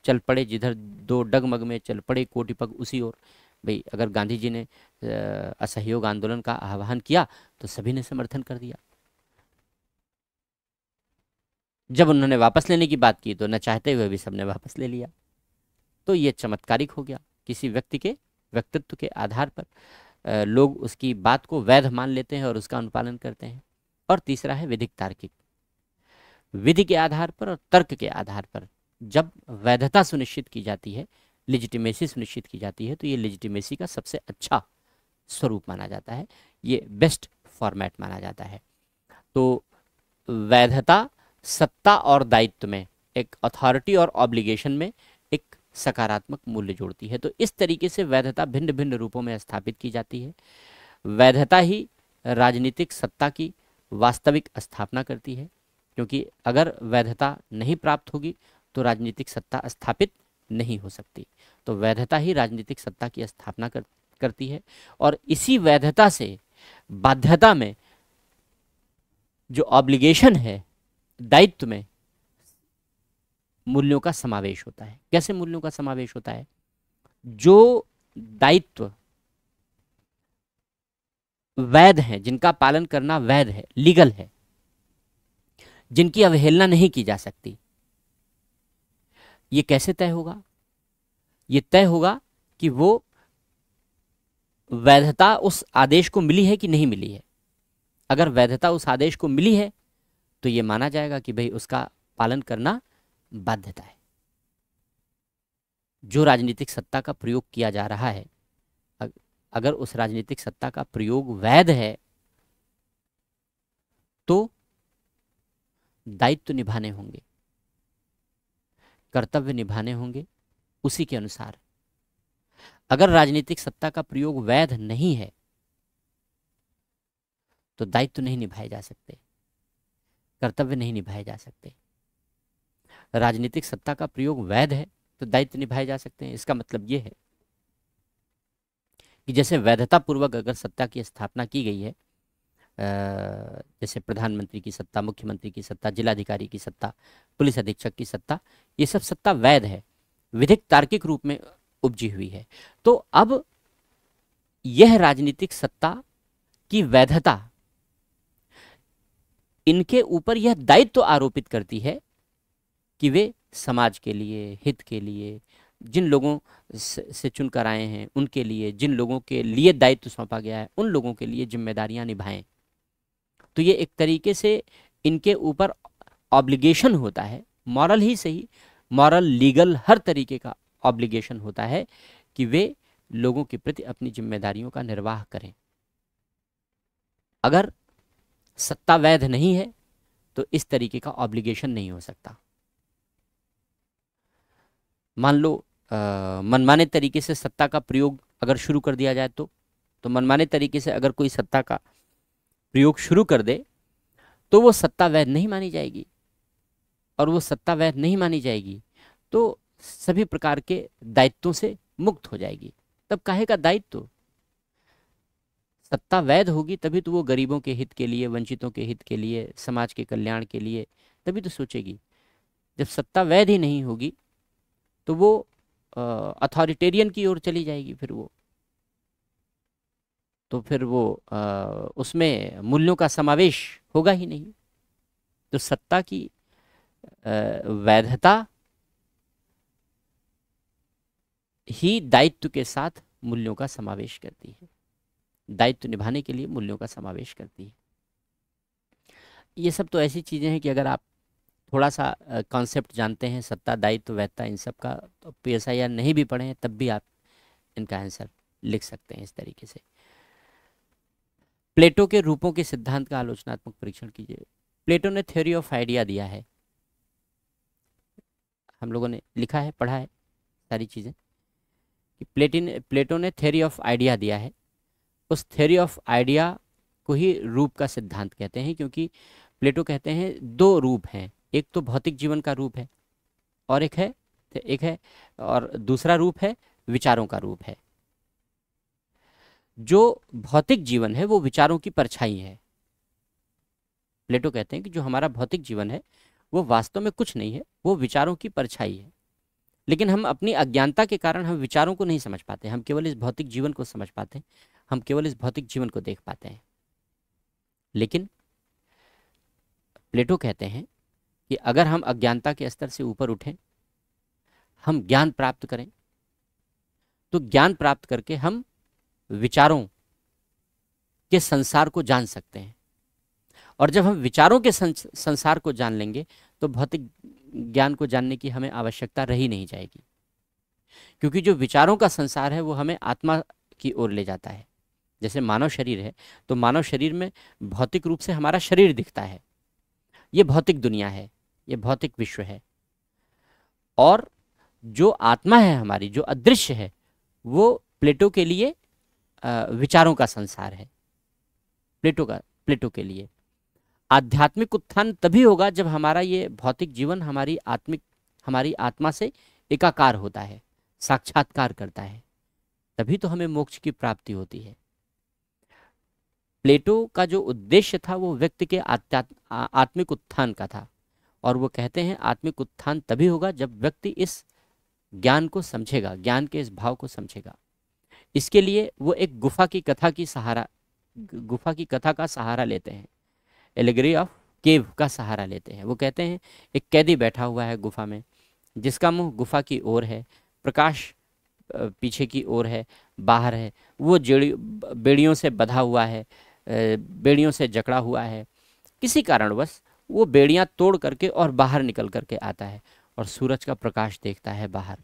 चल पड़े जिधर दो डगमग में चल पड़े कोटि पग उसी ओर भाई अगर गांधी जी ने असहयोग आंदोलन का आह्वान किया तो सभी ने समर्थन कर दिया जब उन्होंने वापस लेने की बात की तो न चाहते हुए भी सबने वापस ले लिया तो ये चमत्कारिक हो गया किसी व्यक्ति के व्यक्तित्व के आधार पर लोग उसकी बात को वैध मान लेते हैं और उसका अनुपालन करते हैं और तीसरा है विधिक तार्किक विधि के आधार पर और तर्क के आधार पर जब वैधता सुनिश्चित की जाती है लिजिटिमेसी सुनिश्चित की जाती है तो ये लिजिटिमेसी का सबसे अच्छा स्वरूप माना जाता है ये बेस्ट फॉर्मेट माना जाता है तो वैधता सत्ता और दायित्व में एक अथॉरिटी और ऑब्लिगेशन में एक सकारात्मक मूल्य जोड़ती है तो इस तरीके से वैधता भिन्न भिन्न रूपों में स्थापित की जाती है वैधता ही राजनीतिक सत्ता की वास्तविक स्थापना करती है क्योंकि अगर वैधता नहीं प्राप्त होगी तो राजनीतिक सत्ता स्थापित नहीं हो सकती तो वैधता ही राजनीतिक सत्ता की स्थापना कर, करती है और इसी वैधता से बाध्यता में जो ऑब्लिगेशन है दायित्व में मूल्यों का समावेश होता है कैसे मूल्यों का समावेश होता है जो दायित्व वैध हैं जिनका पालन करना वैध है लीगल है जिनकी अवहेलना नहीं की जा सकती ये कैसे तय होगा ये तय होगा कि वो वैधता उस आदेश को मिली है कि नहीं मिली है अगर वैधता उस आदेश को मिली है तो ये माना जाएगा कि भाई उसका पालन करना बाध्यता है जो राजनीतिक सत्ता का प्रयोग किया जा रहा है अगर उस राजनीतिक सत्ता का प्रयोग वैध है तो दायित्व निभाने होंगे कर्तव्य निभाने होंगे उसी के अनुसार अगर राजनीतिक सत्ता का प्रयोग वैध नहीं है तो दायित्व नहीं निभाए जा सकते कर्तव्य नहीं निभाए जा सकते राजनीतिक सत्ता का प्रयोग वैध है तो दायित्व निभाए जा सकते हैं इसका मतलब यह है कि जैसे वैधता पूर्वक अगर सत्ता की स्थापना की गई है जैसे प्रधानमंत्री की सत्ता मुख्यमंत्री की सत्ता जिलाधिकारी की सत्ता पुलिस अधीक्षक की सत्ता ये सब सत्ता वैध है विधिक तार्किक रूप में उपजी हुई है तो अब यह राजनीतिक सत्ता की वैधता इनके ऊपर यह दायित्व तो आरोपित करती है कि वे समाज के लिए हित के लिए जिन लोगों से चुनकर आए हैं उनके लिए जिन लोगों के लिए दायित्व सौंपा गया है उन लोगों के लिए जिम्मेदारियां निभाएं तो ये एक तरीके से इनके ऊपर ऑब्लिगेशन होता है मॉरल ही सही मॉरल लीगल हर तरीके का ऑब्लिगेशन होता है कि वे लोगों के प्रति अपनी जिम्मेदारियों का निर्वाह करें अगर सत्ता वैध नहीं है तो इस तरीके का ऑब्लिगेशन नहीं हो सकता मान लो मनमाने तरीके से सत्ता का प्रयोग अगर शुरू कर दिया जाए तो तो मनमाने तरीके से अगर कोई सत्ता का प्रयोग शुरू कर दे तो वो सत्ता वैध नहीं मानी जाएगी और वो सत्ता वैध नहीं मानी जाएगी तो सभी प्रकार के दायित्वों से मुक्त हो जाएगी तब काहे का दायित्व सत्ता वैध होगी तभी तो वो गरीबों के हित के लिए वंचितों के हित के लिए समाज के कल्याण के लिए तभी तो सोचेगी जब सत्ता वैध ही नहीं होगी तो वो अथॉरिटेरियन की ओर चली जाएगी फिर वो तो फिर वो आ, उसमें मूल्यों का समावेश होगा ही नहीं तो सत्ता की वैधता ही दायित्व के साथ मूल्यों का समावेश करती है दायित्व निभाने के लिए मूल्यों का समावेश करती है ये सब तो ऐसी चीज़ें हैं कि अगर आप थोड़ा सा कॉन्सेप्ट जानते हैं सत्ता दायित्व वैधता इन सब का तो पी एस आई आर नहीं भी पढ़े हैं तब भी आप इनका आंसर लिख सकते हैं इस तरीके से प्लेटो के रूपों के सिद्धांत का आलोचनात्मक परीक्षण कीजिए प्लेटो ने थ्योरी ऑफ आइडिया दिया है हम लोगों ने लिखा है पढ़ा है सारी चीज़ें कि प्लेटिन प्लेटो ने थ्योरी ऑफ आइडिया दिया है उस थ्योरी ऑफ आइडिया को ही रूप का सिद्धांत कहते हैं क्योंकि प्लेटो कहते हैं दो रूप हैं एक तो भौतिक जीवन का रूप है और एक है एक है और दूसरा रूप है विचारों का रूप है जो भौतिक जीवन है वो विचारों की परछाई है प्लेटो कहते हैं कि जो हमारा भौतिक जीवन है वो वास्तव में कुछ नहीं है वो विचारों की परछाई है लेकिन हम अपनी अज्ञानता के कारण हम विचारों को नहीं समझ पाते हम केवल इस भौतिक जीवन को समझ पाते हैं हम केवल इस भौतिक जीवन को देख पाते हैं लेकिन प्लेटो कहते हैं कि अगर हम अज्ञानता के स्तर से ऊपर उठें हम ज्ञान प्राप्त करें तो ज्ञान प्राप्त करके हम विचारों के संसार को जान सकते हैं और जब हम विचारों के संसार को जान लेंगे तो भौतिक ज्ञान को जानने की हमें आवश्यकता रही नहीं जाएगी क्योंकि जो विचारों का संसार है वो हमें आत्मा की ओर ले जाता है जैसे मानव शरीर है तो मानव शरीर में भौतिक रूप से हमारा शरीर दिखता है ये भौतिक दुनिया है ये भौतिक विश्व है और जो आत्मा है हमारी जो अदृश्य है वो प्लेटो के लिए विचारों का संसार है प्लेटो का प्लेटो के लिए आध्यात्मिक उत्थान तभी होगा जब हमारा ये भौतिक जीवन हमारी आत्मिक हमारी आत्मा से एकाकार होता है साक्षात्कार करता है तभी तो हमें मोक्ष की प्राप्ति होती है प्लेटो का जो उद्देश्य था वो व्यक्ति के आत्मिक उत्थान का था और वो कहते हैं आत्मिक उत्थान तभी होगा जब व्यक्ति इस ज्ञान को समझेगा ज्ञान के इस भाव को समझेगा इसके लिए वो एक गुफा की कथा की सहारा गुफा की कथा का सहारा लेते हैं एलिग्री ऑफ केव का सहारा लेते हैं वो कहते हैं एक कैदी बैठा हुआ है गुफा में जिसका मुंह गुफा की ओर है प्रकाश पीछे की ओर है बाहर है वो जेड़ी बेड़ियों से बधा हुआ है बेड़ियों से जकड़ा हुआ है किसी कारणवश वो बेड़ियाँ तोड़ करके और बाहर निकल करके आता है और सूरज का प्रकाश देखता है बाहर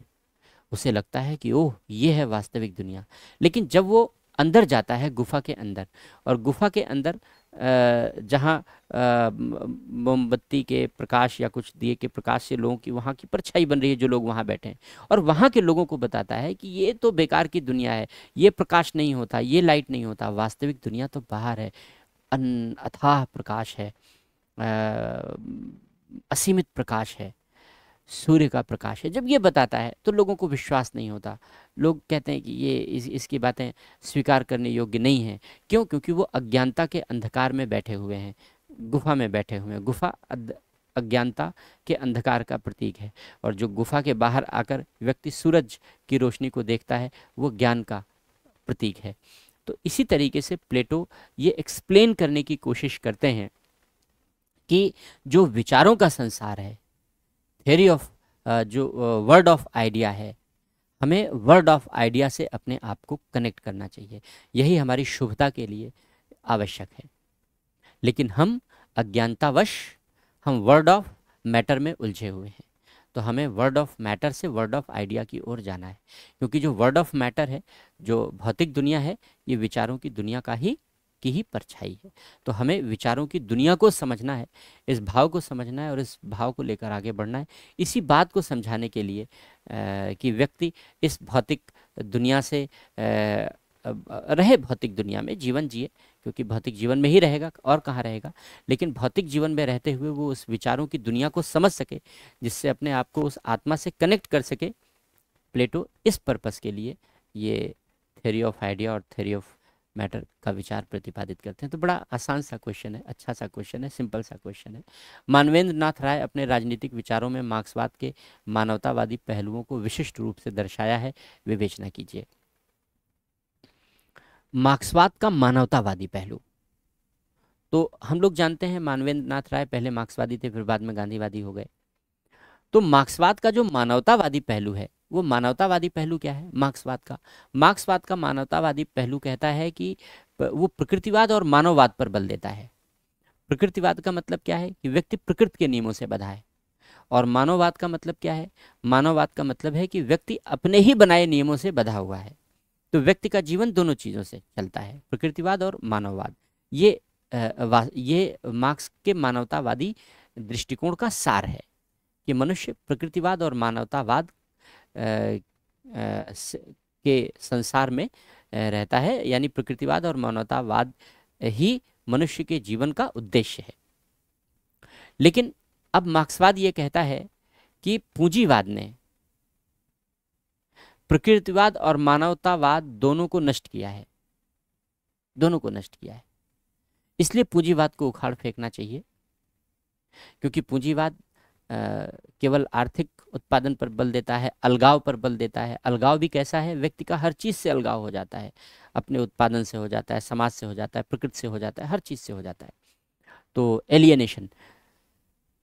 उसे लगता है कि ओह ये है वास्तविक दुनिया लेकिन जब वो अंदर जाता है गुफा के अंदर और गुफा के अंदर जहाँ मोमबत्ती के प्रकाश या कुछ दिए के प्रकाश से लोगों की वहाँ की परछाई बन रही है जो लोग वहाँ बैठे हैं और वहाँ के लोगों को बताता है कि ये तो बेकार की दुनिया है ये प्रकाश नहीं होता ये लाइट नहीं होता वास्तविक दुनिया तो बाहर है अन अथाह प्रकाश है आ, असीमित प्रकाश है सूर्य का प्रकाश है जब ये बताता है तो लोगों को विश्वास नहीं होता लोग कहते हैं कि ये इस, इसकी बातें स्वीकार करने योग्य नहीं है क्यों क्योंकि वो अज्ञानता के अंधकार में बैठे हुए हैं गुफा में बैठे हुए हैं गुफा अज्ञानता के अंधकार का प्रतीक है और जो गुफा के बाहर आकर व्यक्ति सूरज की रोशनी को देखता है वो ज्ञान का प्रतीक है तो इसी तरीके से प्लेटो ये एक्सप्लेन करने की कोशिश करते हैं कि जो विचारों का संसार है थेरी ऑफ uh, जो वर्ड ऑफ आइडिया है हमें वर्ड ऑफ आइडिया से अपने आप को कनेक्ट करना चाहिए यही हमारी शुभता के लिए आवश्यक है लेकिन हम अज्ञानतावश हम वर्ड ऑफ मैटर में उलझे हुए हैं तो हमें वर्ड ऑफ मैटर से वर्ड ऑफ आइडिया की ओर जाना है क्योंकि जो वर्ड ऑफ मैटर है जो भौतिक दुनिया है ये विचारों की दुनिया का ही की ही परछाई है तो हमें विचारों की दुनिया को समझना है इस भाव को समझना है और इस भाव को लेकर आगे बढ़ना है इसी बात को समझाने के लिए आ, कि व्यक्ति इस भौतिक दुनिया से आ, रहे भौतिक दुनिया में जीवन जिए क्योंकि भौतिक जीवन में ही रहेगा और कहाँ रहेगा लेकिन भौतिक जीवन में रहते हुए वो उस विचारों की दुनिया को समझ सके जिससे अपने आप को उस आत्मा से कनेक्ट कर सके प्लेटो इस पर्पज़ के लिए ये थ्योरी ऑफ आइडिया और थ्योरी ऑफ मैटर का विचार प्रतिपादित करते हैं तो बड़ा आसान सा क्वेश्चन है अच्छा सा क्वेश्चन है सिंपल सा क्वेश्चन है मानवेंद्र नाथ राय अपने राजनीतिक विचारों में मार्क्सवाद के मानवतावादी पहलुओं को विशिष्ट रूप से दर्शाया है विवेचना कीजिए मार्क्सवाद का मानवतावादी पहलू तो हम लोग जानते हैं मानवेंद्र नाथ राय पहले मार्क्सवादी थे फिर बाद में गांधीवादी हो गए तो मार्क्सवाद का जो मानवतावादी पहलू है वो मानवतावादी पहलू क्या है मार्क्सवाद का मार्क्सवाद का मानवतावादी पहलू कहता है कि वो प्रकृतिवाद और मानववाद पर बल देता है प्रकृतिवाद का मतलब क्या है कि व्यक्ति प्रकृति के नियमों से बधा है और मानववाद का मतलब क्या है मानववाद का मतलब है कि व्यक्ति अपने ही बनाए नियमों से बधा हुआ है तो व्यक्ति का जीवन दोनों चीज़ों से चलता है प्रकृतिवाद और मानववाद ये आ, ये मार्क्स के मानवतावादी दृष्टिकोण का सार है कि मनुष्य प्रकृतिवाद और मानवतावाद के संसार में रहता है यानी प्रकृतिवाद और मानवतावाद ही मनुष्य के जीवन का उद्देश्य है लेकिन अब मार्क्सवाद ये कहता है कि पूंजीवाद ने प्रकृतिवाद और मानवतावाद दोनों को नष्ट किया है दोनों को नष्ट किया है इसलिए पूंजीवाद को उखाड़ फेंकना चाहिए क्योंकि पूंजीवाद केवल आर्थिक उत्पादन पर बल देता है अलगाव पर बल देता है अलगाव भी कैसा है व्यक्ति का हर चीज़ से अलगाव हो जाता है अपने उत्पादन से हो जाता है समाज से हो जाता है प्रकृति से हो जाता है हर चीज़ से हो जाता है तो एलियनेशन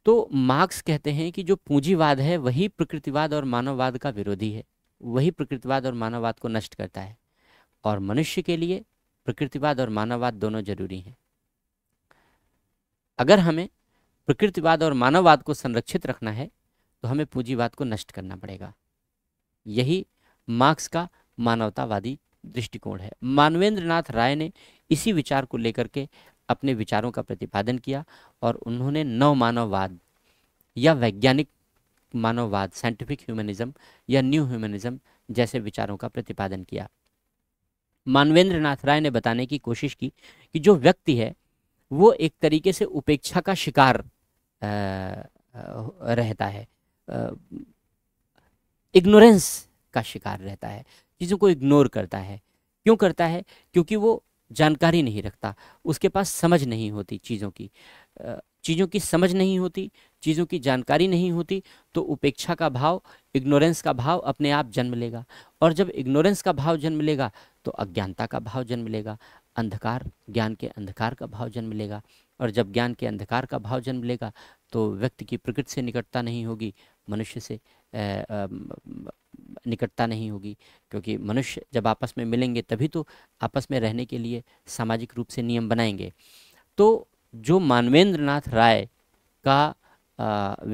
तो मार्क्स कहते हैं कि जो पूंजीवाद है वही प्रकृतिवाद और मानववाद का विरोधी है वही प्रकृतिवाद और मानववाद को नष्ट करता है और मनुष्य के लिए प्रकृतिवाद और मानववाद दोनों जरूरी हैं अगर हमें प्रकृतिवाद और मानववाद को संरक्षित रखना है तो हमें पूंजीवाद को नष्ट करना पड़ेगा यही मार्क्स का मानवतावादी दृष्टिकोण है मानवेंद्र नाथ राय ने इसी विचार को लेकर के अपने विचारों का प्रतिपादन किया और उन्होंने नव मानववाद या वैज्ञानिक मानववाद साइंटिफिक ह्यूमनिज्म या न्यू ह्यूमनिज्म जैसे विचारों का प्रतिपादन किया मानवेंद्र नाथ राय ने बताने की कोशिश की कि जो व्यक्ति है वो एक तरीके से उपेक्षा का शिकार रहता है इग्नोरेंस का शिकार रहता है चीज़ों को इग्नोर करता है क्यों करता है क्योंकि वो जानकारी नहीं रखता उसके पास समझ नहीं होती चीज़ों की चीज़ों की समझ नहीं होती चीज़ों की जानकारी नहीं होती तो उपेक्षा का भाव इग्नोरेंस का भाव अपने आप जन्म लेगा और जब इग्नोरेंस का भाव जन्म लेगा तो अज्ञानता का भाव जन्म लेगा अंधकार ज्ञान के अंधकार का भाव जन्म लेगा और जब ज्ञान के अंधकार का भाव जन्म लेगा तो व्यक्ति की प्रकृति से निकटता नहीं होगी मनुष्य से निकटता नहीं होगी क्योंकि मनुष्य जब आपस में मिलेंगे तभी तो आपस में रहने के लिए सामाजिक रूप से नियम बनाएंगे तो जो मानवेंद्र नाथ राय का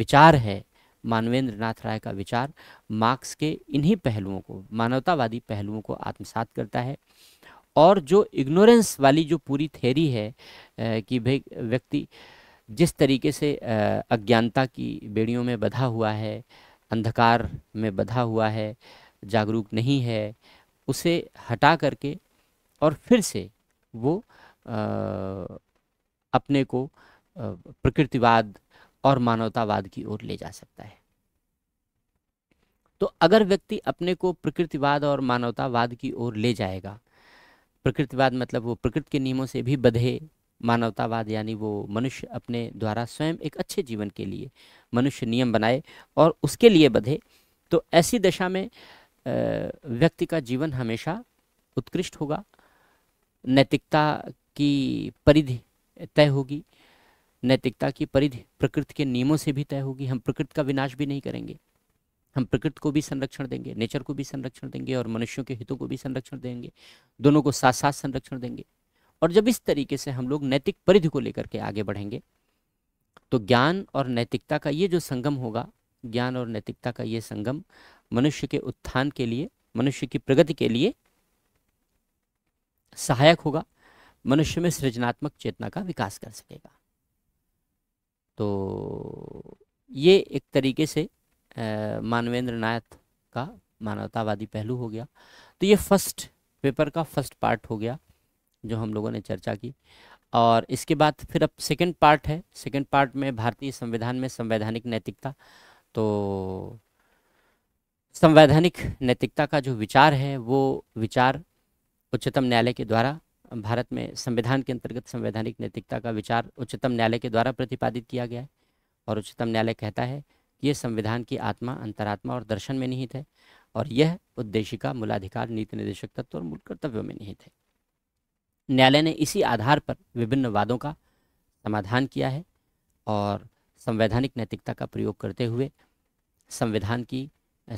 विचार है मानवेंद्र नाथ राय का विचार मार्क्स के इन्हीं पहलुओं को मानवतावादी पहलुओं को आत्मसात करता है और जो इग्नोरेंस वाली जो पूरी थेरी है कि भाई व्यक्ति जिस तरीके से अज्ञानता की बेड़ियों में बधा हुआ है अंधकार में बधा हुआ है जागरूक नहीं है उसे हटा करके और फिर से वो आ, अपने को प्रकृतिवाद और मानवतावाद की ओर ले जा सकता है तो अगर व्यक्ति अपने को प्रकृतिवाद और मानवतावाद की ओर ले जाएगा प्रकृतिवाद मतलब वो प्रकृति के नियमों से भी बधे मानवतावाद यानी वो मनुष्य अपने द्वारा स्वयं एक अच्छे जीवन के लिए मनुष्य नियम बनाए और उसके लिए बधे तो ऐसी दशा में व्यक्ति का जीवन हमेशा उत्कृष्ट होगा नैतिकता की परिधि तय होगी नैतिकता की परिधि प्रकृति के नियमों से भी तय होगी हम प्रकृति का विनाश भी नहीं करेंगे हम प्रकृति को भी संरक्षण देंगे नेचर को भी संरक्षण देंगे और मनुष्यों के हितों को भी संरक्षण देंगे दोनों को साथ साथ संरक्षण देंगे और जब इस तरीके से हम लोग नैतिक परिधि को लेकर के आगे बढ़ेंगे तो ज्ञान और नैतिकता का ये जो संगम होगा ज्ञान और नैतिकता का ये संगम मनुष्य के उत्थान के लिए मनुष्य की प्रगति के लिए सहायक होगा मनुष्य में सृजनात्मक चेतना का विकास कर सकेगा तो ये एक तरीके से मानवेंद्र नाथ का मानवतावादी पहलू हो गया तो ये फर्स्ट पेपर का फर्स्ट पार्ट हो गया जो हम लोगों ने चर्चा की और इसके बाद फिर अब सेकेंड पार्ट है सेकेंड पार्ट में भारतीय संविधान में संवैधानिक नैतिकता तो संवैधानिक नैतिकता का जो विचार है वो विचार उच्चतम न्यायालय के द्वारा भारत में संविधान के अंतर्गत संवैधानिक नैतिकता का विचार उच्चतम न्यायालय के द्वारा प्रतिपादित किया गया है और उच्चतम न्यायालय कहता है कि यह संविधान की आत्मा अंतरात्मा और दर्शन में निहित है और यह उद्देशिका मूलाधिकार नीति निर्देशक तत्व और मूल कर्तव्यों में निहित है न्यायालय ने इसी आधार पर विभिन्न वादों का समाधान किया है और संवैधानिक नैतिकता का प्रयोग करते हुए संविधान की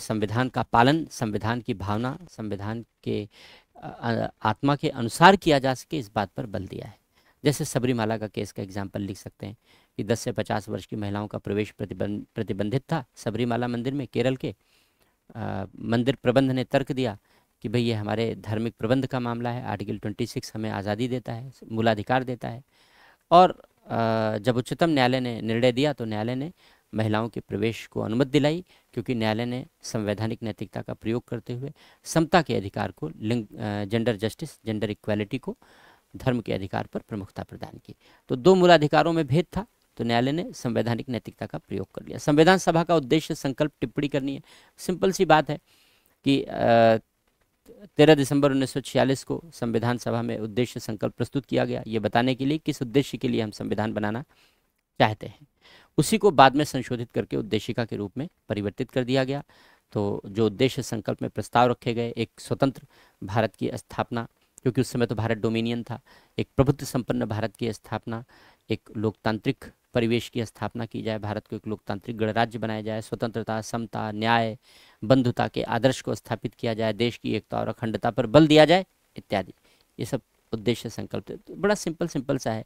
संविधान का पालन संविधान की भावना संविधान के आत्मा के अनुसार किया जा सके इस बात पर बल दिया है जैसे सबरीमाला का केस का एग्जाम्पल लिख सकते हैं कि 10 से 50 वर्ष की महिलाओं का प्रवेश प्रतिबंध प्रतिबंधित था सबरीमाला मंदिर में केरल के आ, मंदिर प्रबंध ने तर्क दिया कि भाई ये हमारे धार्मिक प्रबंध का मामला है आर्टिकल 26 हमें आज़ादी देता है मूलाधिकार देता है और जब उच्चतम न्यायालय ने निर्णय दिया तो न्यायालय ने महिलाओं के प्रवेश को अनुमति दिलाई क्योंकि न्यायालय ने संवैधानिक नैतिकता का प्रयोग करते हुए समता के अधिकार को लिंग जेंडर जस्टिस जेंडर इक्वालिटी को धर्म के अधिकार पर प्रमुखता प्रदान की तो दो मूलाधिकारों में भेद था तो न्यायालय ने संवैधानिक नैतिकता का प्रयोग कर लिया संविधान सभा का उद्देश्य संकल्प टिप्पणी करनी है सिंपल सी बात है कि तेरह दिसंबर 1946 को संविधान सभा में उद्देश्य संकल्प प्रस्तुत किया गया ये बताने के लिए किस उद्देश्य के लिए हम संविधान बनाना चाहते हैं उसी को बाद में संशोधित करके उद्देशिका के रूप में परिवर्तित कर दिया गया तो जो उद्देश्य संकल्प में प्रस्ताव रखे गए एक स्वतंत्र भारत की स्थापना क्योंकि उस समय तो भारत डोमिनियन था एक प्रभुत्व संपन्न भारत की स्थापना एक लोकतांत्रिक परिवेश की स्थापना की जाए भारत को एक लोकतांत्रिक गणराज्य बनाया जाए स्वतंत्रता समता न्याय बंधुता के आदर्श को स्थापित किया जाए देश की एकता और अखंडता पर बल दिया जाए इत्यादि ये सब उद्देश्य संकल्प तो बड़ा सिंपल सिंपल सा है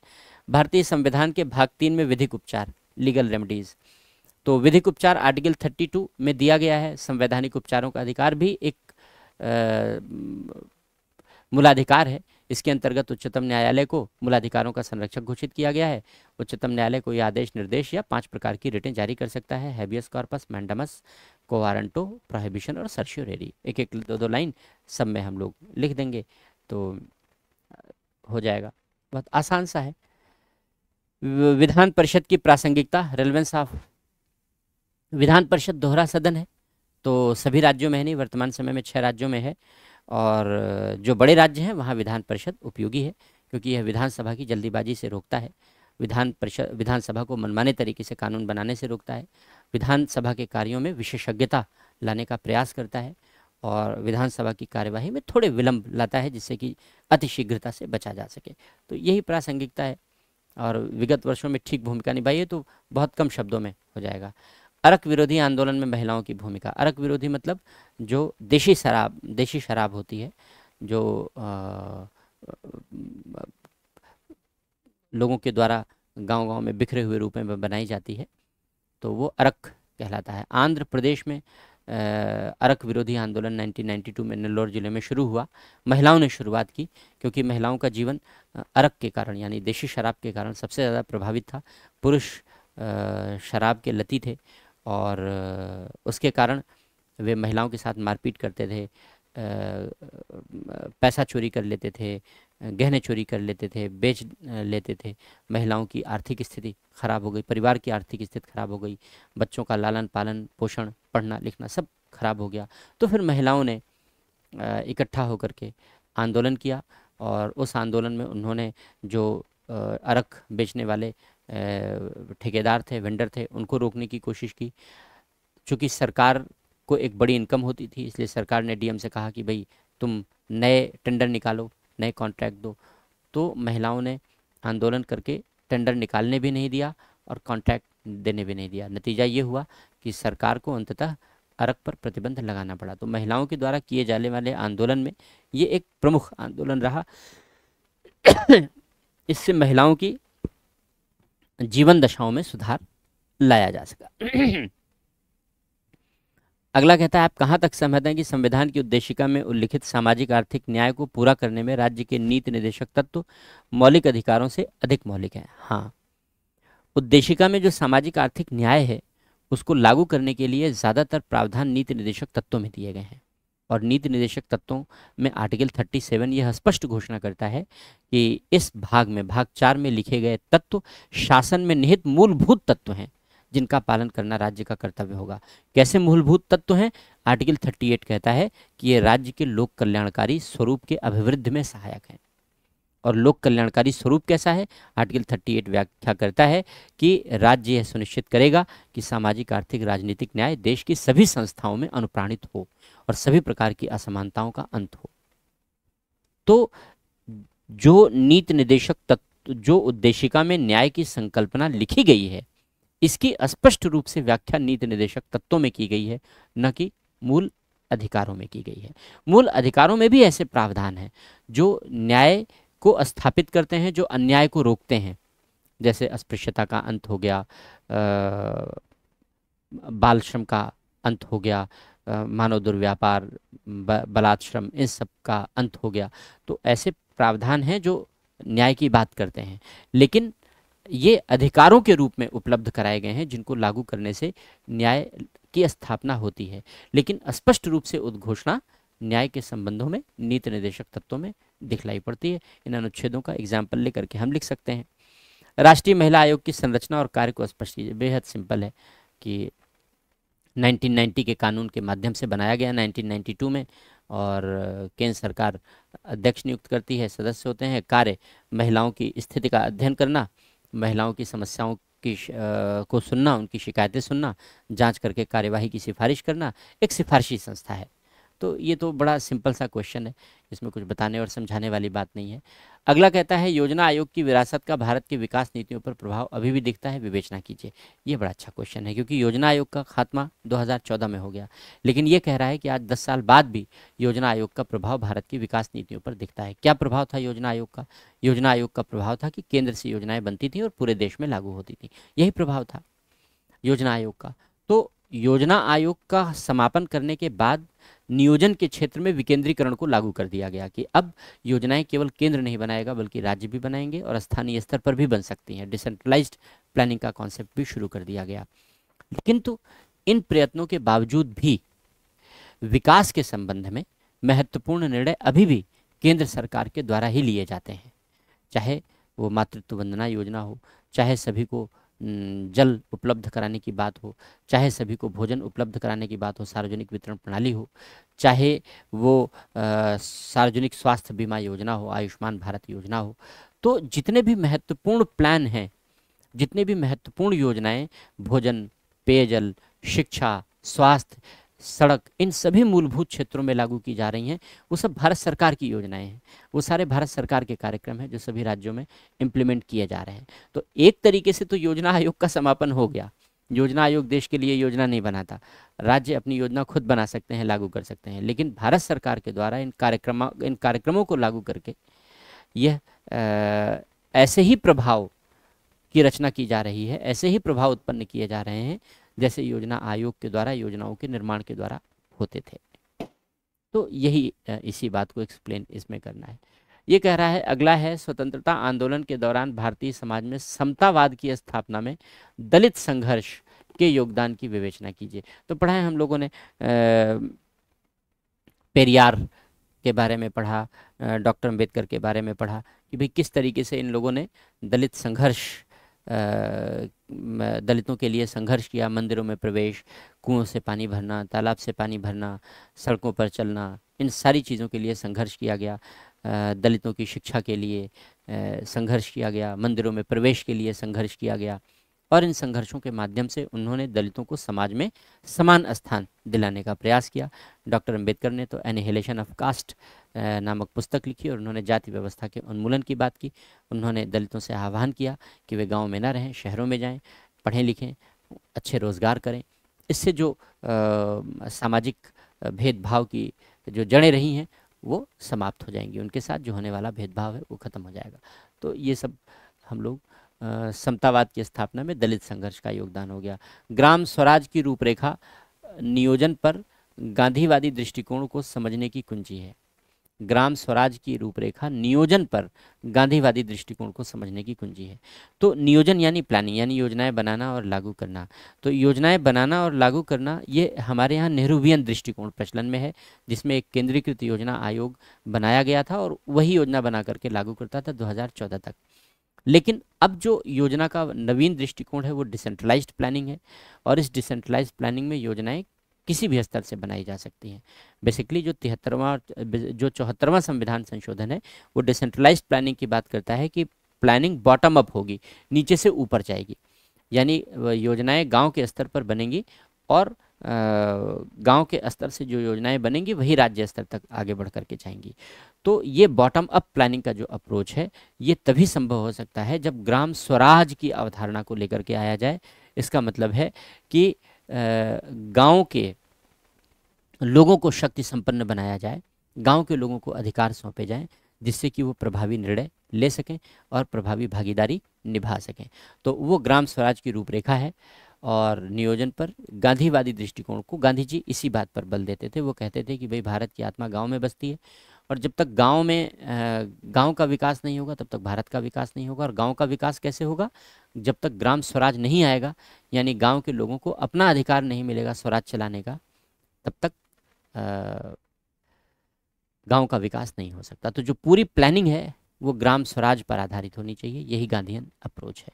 भारतीय संविधान के भाग तीन में विधिक उपचार लीगल रेमडीज़ तो विधिक उपचार आर्टिकल टू में दिया गया है संवैधानिक उपचारों का अधिकार भी एक मूलाधिकार है इसके अंतर्गत उच्चतम न्यायालय को मूलाधिकारों का संरक्षक घोषित किया गया है उच्चतम न्यायालय कोई आदेश निर्देश या पांच प्रकार की रिटर्न जारी कर सकता है habeas corpus mandamus quo warranto prohibition और सर्शियोरेरी एक एक दो दो लाइन सब में हम लोग लिख देंगे तो हो जाएगा बहुत आसान सा है विधान परिषद की प्रासंगिकता रेलवेंस ऑफ विधान परिषद दोहरा सदन है तो सभी राज्यों में है नहीं वर्तमान समय में छह राज्यों में है और जो बड़े राज्य हैं वहाँ विधान परिषद उपयोगी है क्योंकि यह विधानसभा की जल्दीबाजी से रोकता है विधान परिषद विधानसभा को मनमाने तरीके से कानून बनाने से रोकता है विधानसभा के कार्यों में विशेषज्ञता लाने का प्रयास करता है और विधानसभा की कार्यवाही में थोड़े विलंब लाता है जिससे कि अतिशीघ्रता से बचा जा सके तो यही प्रासंगिकता है और विगत वर्षों में ठीक भूमिका निभाई है तो बहुत कम शब्दों में हो जाएगा अरक विरोधी आंदोलन में महिलाओं की भूमिका अरक विरोधी मतलब जो देशी शराब देशी शराब होती है जो आ, लोगों के द्वारा गांव-गांव में बिखरे हुए रूप में बनाई जाती है तो वो अरक कहलाता है आंध्र प्रदेश में आ, अरक विरोधी आंदोलन 1992 में नेल्लोर जिले में शुरू हुआ महिलाओं ने शुरुआत की क्योंकि महिलाओं का जीवन अरक के कारण यानी देशी शराब के कारण सबसे ज़्यादा प्रभावित था पुरुष शराब के लती थे और उसके कारण वे महिलाओं के साथ मारपीट करते थे पैसा चोरी कर लेते थे गहने चोरी कर लेते थे बेच लेते थे महिलाओं की आर्थिक स्थिति खराब हो गई परिवार की आर्थिक स्थिति खराब हो गई बच्चों का लालन पालन पोषण पढ़ना लिखना सब खराब हो गया तो फिर महिलाओं ने इकट्ठा होकर के आंदोलन किया और उस आंदोलन में उन्होंने जो अरख बेचने वाले ठेकेदार थे वेंडर थे उनको रोकने की कोशिश की चूँकि सरकार को एक बड़ी इनकम होती थी इसलिए सरकार ने डीएम से कहा कि भाई तुम नए टेंडर निकालो नए कॉन्ट्रैक्ट दो तो महिलाओं ने आंदोलन करके टेंडर निकालने भी नहीं दिया और कॉन्ट्रैक्ट देने भी नहीं दिया नतीजा ये हुआ कि सरकार को अंततः अरक पर प्रतिबंध लगाना पड़ा तो महिलाओं के द्वारा किए जाने वाले आंदोलन में ये एक प्रमुख आंदोलन रहा इससे महिलाओं की जीवन दशाओं में सुधार लाया जा सका अगला कहता है आप कहाँ तक सहमत हैं कि संविधान की उद्देशिका में उल्लिखित सामाजिक आर्थिक न्याय को पूरा करने में राज्य के नीति निर्देशक तत्व मौलिक अधिकारों से अधिक मौलिक हैं हाँ उद्देशिका में जो सामाजिक आर्थिक न्याय है उसको लागू करने के लिए ज़्यादातर प्रावधान नीति निर्देशक तत्वों में दिए गए हैं और नीति निदेशक तत्वों में आर्टिकल 37 यह स्पष्ट घोषणा करता है कि इस भाग में भाग चार में लिखे गए तत्व शासन में निहित मूलभूत तत्व हैं जिनका पालन करना राज्य का कर्तव्य होगा कैसे मूलभूत तत्व हैं आर्टिकल 38 कहता है कि ये राज्य के लोक कल्याणकारी स्वरूप के अभिवृद्धि में सहायक हैं और लोक कल्याणकारी स्वरूप कैसा है आर्टिकल 38 व्याख्या करता है कि राज्य यह सुनिश्चित करेगा कि सामाजिक आर्थिक राजनीतिक न्याय देश की सभी संस्थाओं में अनुप्राणित हो और सभी प्रकार की असमानताओं का अंत हो तो जो नीत निदेशक तत्व जो उद्देशिका में न्याय की संकल्पना लिखी गई है इसकी स्पष्ट रूप से व्याख्या नीति निदेशक तत्वों में की गई है न कि मूल अधिकारों में की गई है मूल अधिकारों में भी ऐसे प्रावधान हैं जो न्याय को स्थापित करते हैं जो अन्याय को रोकते हैं जैसे अस्पृश्यता का अंत हो गया बाल श्रम का अंत हो गया मानव दुर्व्यापार बलात्श्रम इन सब का अंत हो गया तो ऐसे प्रावधान हैं जो न्याय की बात करते हैं लेकिन ये अधिकारों के रूप में उपलब्ध कराए गए हैं जिनको लागू करने से न्याय की स्थापना होती है लेकिन स्पष्ट रूप से उद्घोषणा न्याय के संबंधों में नीति निर्देशक तत्वों में दिखलाई पड़ती है इन अनुच्छेदों का एग्जाम्पल लेकर के हम लिख सकते हैं राष्ट्रीय महिला आयोग की संरचना और कार्य को स्पष्ट कीजिए बेहद सिंपल है कि 1990 के कानून के माध्यम से बनाया गया 1992 में और केंद्र सरकार अध्यक्ष नियुक्त करती है सदस्य होते हैं कार्य महिलाओं की स्थिति का अध्ययन करना महिलाओं की समस्याओं की आ, को सुनना उनकी शिकायतें सुनना जांच करके कार्यवाही की सिफारिश करना एक सिफारशी संस्था है तो ये तो बड़ा सिंपल सा क्वेश्चन है इसमें कुछ बताने और समझाने वाली बात नहीं है अगला कहता है योजना आयोग की विरासत का भारत की विकास नीतियों पर प्रभाव अभी भी दिखता है विवेचना कीजिए ये बड़ा अच्छा क्वेश्चन है क्योंकि योजना आयोग का खात्मा 2014 में हो गया लेकिन ये कह रहा है कि आज 10 साल बाद भी योजना आयोग का प्रभाव भारत की विकास नीतियों पर दिखता है क्या प्रभाव था योजना आयोग का योजना आयोग का प्रभाव था कि केंद्र से योजनाएं बनती थी और पूरे देश में लागू होती थी यही प्रभाव था योजना आयोग का तो योजना आयोग का समापन करने के बाद नियोजन के क्षेत्र में विकेंद्रीकरण को लागू कर दिया गया कि अब योजनाएं केवल केंद्र नहीं बनाएगा बल्कि राज्य भी बनाएंगे और स्थानीय स्तर पर भी बन सकती हैं डिसेंट्रलाइज प्लानिंग का कॉन्सेप्ट भी शुरू कर दिया गया किंतु इन प्रयत्नों के बावजूद भी विकास के संबंध में महत्वपूर्ण निर्णय अभी भी केंद्र सरकार के द्वारा ही लिए जाते हैं चाहे वो मातृत्व वंदना योजना हो चाहे सभी को जल उपलब्ध कराने की बात हो चाहे सभी को भोजन उपलब्ध कराने की बात हो सार्वजनिक वितरण प्रणाली हो चाहे वो सार्वजनिक स्वास्थ्य बीमा योजना हो आयुष्मान भारत योजना हो तो जितने भी महत्वपूर्ण प्लान हैं जितने भी महत्वपूर्ण योजनाएं भोजन पेयजल शिक्षा स्वास्थ्य सड़क इन सभी मूलभूत क्षेत्रों में लागू की जा रही हैं वो सब भारत सरकार की योजनाएं हैं वो सारे भारत सरकार के कार्यक्रम हैं जो सभी राज्यों में इम्प्लीमेंट किए जा रहे हैं तो एक तरीके से तो योजना आयोग का समापन हो गया योजना आयोग देश के लिए योजना नहीं बनाता राज्य अपनी योजना खुद बना सकते हैं लागू कर सकते हैं लेकिन भारत सरकार के द्वारा इन कार्यक्रम इन कार्यक्रमों को लागू करके यह ऐसे ही प्रभाव की रचना की जा रही है ऐसे ही प्रभाव उत्पन्न किए जा रहे हैं जैसे योजना आयोग के द्वारा योजनाओं के निर्माण के द्वारा होते थे तो यही इसी बात को एक्सप्लेन इसमें करना है ये कह रहा है अगला है स्वतंत्रता आंदोलन के दौरान भारतीय समाज में समतावाद की स्थापना में दलित संघर्ष के योगदान की विवेचना कीजिए तो पढ़ा है हम लोगों ने पेरियार के बारे में पढ़ा डॉक्टर अम्बेडकर के बारे में पढ़ा कि भाई किस तरीके से इन लोगों ने दलित संघर्ष दलितों के लिए संघर्ष किया मंदिरों में प्रवेश कुओं से पानी भरना तालाब से पानी भरना सड़कों पर चलना इन सारी चीज़ों के लिए संघर्ष किया गया दलितों की शिक्षा के लिए संघर्ष किया गया मंदिरों में प्रवेश के लिए संघर्ष किया गया और इन संघर्षों के माध्यम से उन्होंने दलितों को समाज में समान स्थान दिलाने का प्रयास किया डॉक्टर अंबेडकर ने तो एनिहिलेशन ऑफ कास्ट नामक पुस्तक लिखी और उन्होंने जाति व्यवस्था के उन्मूलन की बात की उन्होंने दलितों से आह्वान किया कि वे गाँव में ना रहें शहरों में जाएँ पढ़ें लिखें अच्छे रोज़गार करें इससे जो सामाजिक भेदभाव की जो जड़ें रही हैं वो समाप्त हो जाएंगी उनके साथ जो होने वाला भेदभाव है वो ख़त्म हो जाएगा तो ये सब हम लोग समतावाद की स्थापना में दलित संघर्ष का योगदान हो गया ग्राम स्वराज की रूपरेखा नियोजन पर गांधीवादी दृष्टिकोण को समझने की कुंजी है ग्राम स्वराज की रूपरेखा नियोजन पर गांधीवादी दृष्टिकोण को समझने की कुंजी है तो नियोजन यानी प्लानिंग यानी योजनाएं बनाना और लागू करना तो योजनाएं बनाना और लागू करना ये हमारे यहाँ नेहरूवियन दृष्टिकोण प्रचलन में है जिसमें एक केंद्रीकृत योजना आयोग बनाया गया था और वही योजना बना करके लागू करता था दो तक लेकिन अब जो योजना का नवीन दृष्टिकोण है वो डिसेंट्रलाइज्ड प्लानिंग है और इस डिसेंट्रलाइज्ड प्लानिंग में योजनाएं किसी भी स्तर से बनाई जा सकती हैं बेसिकली जो तिहत्तरवा जो चौहत्तरवा संविधान संशोधन है वो डिसेंट्रलाइज प्लानिंग की बात करता है कि प्लानिंग बॉटम अप होगी नीचे से ऊपर जाएगी यानी योजनाएँ गाँव के स्तर पर बनेंगी और गांव के स्तर से जो योजनाएं बनेंगी वही राज्य स्तर तक आगे बढ़ करके जाएंगी तो ये बॉटम अप प्लानिंग का जो अप्रोच है ये तभी संभव हो सकता है जब ग्राम स्वराज की अवधारणा को लेकर के आया जाए इसका मतलब है कि गांव के लोगों को शक्ति संपन्न बनाया जाए गांव के लोगों को अधिकार सौंपे जाएं जिससे कि वो प्रभावी निर्णय ले सकें और प्रभावी भागीदारी निभा सकें तो वो ग्राम स्वराज की रूपरेखा है और नियोजन पर गांधीवादी दृष्टिकोण को गांधी जी इसी बात पर बल देते थे वो कहते थे कि भाई भारत की आत्मा गांव में बसती है और जब तक गांव में गांव का विकास नहीं होगा तब तक भारत का विकास नहीं होगा और गांव का विकास कैसे होगा जब तक ग्राम स्वराज नहीं आएगा यानी गांव के लोगों को अपना अधिकार नहीं मिलेगा स्वराज चलाने का तब तक गांव का विकास नहीं हो सकता तो जो पूरी प्लानिंग है वो ग्राम स्वराज पर आधारित होनी चाहिए यही गांधीयन अप्रोच है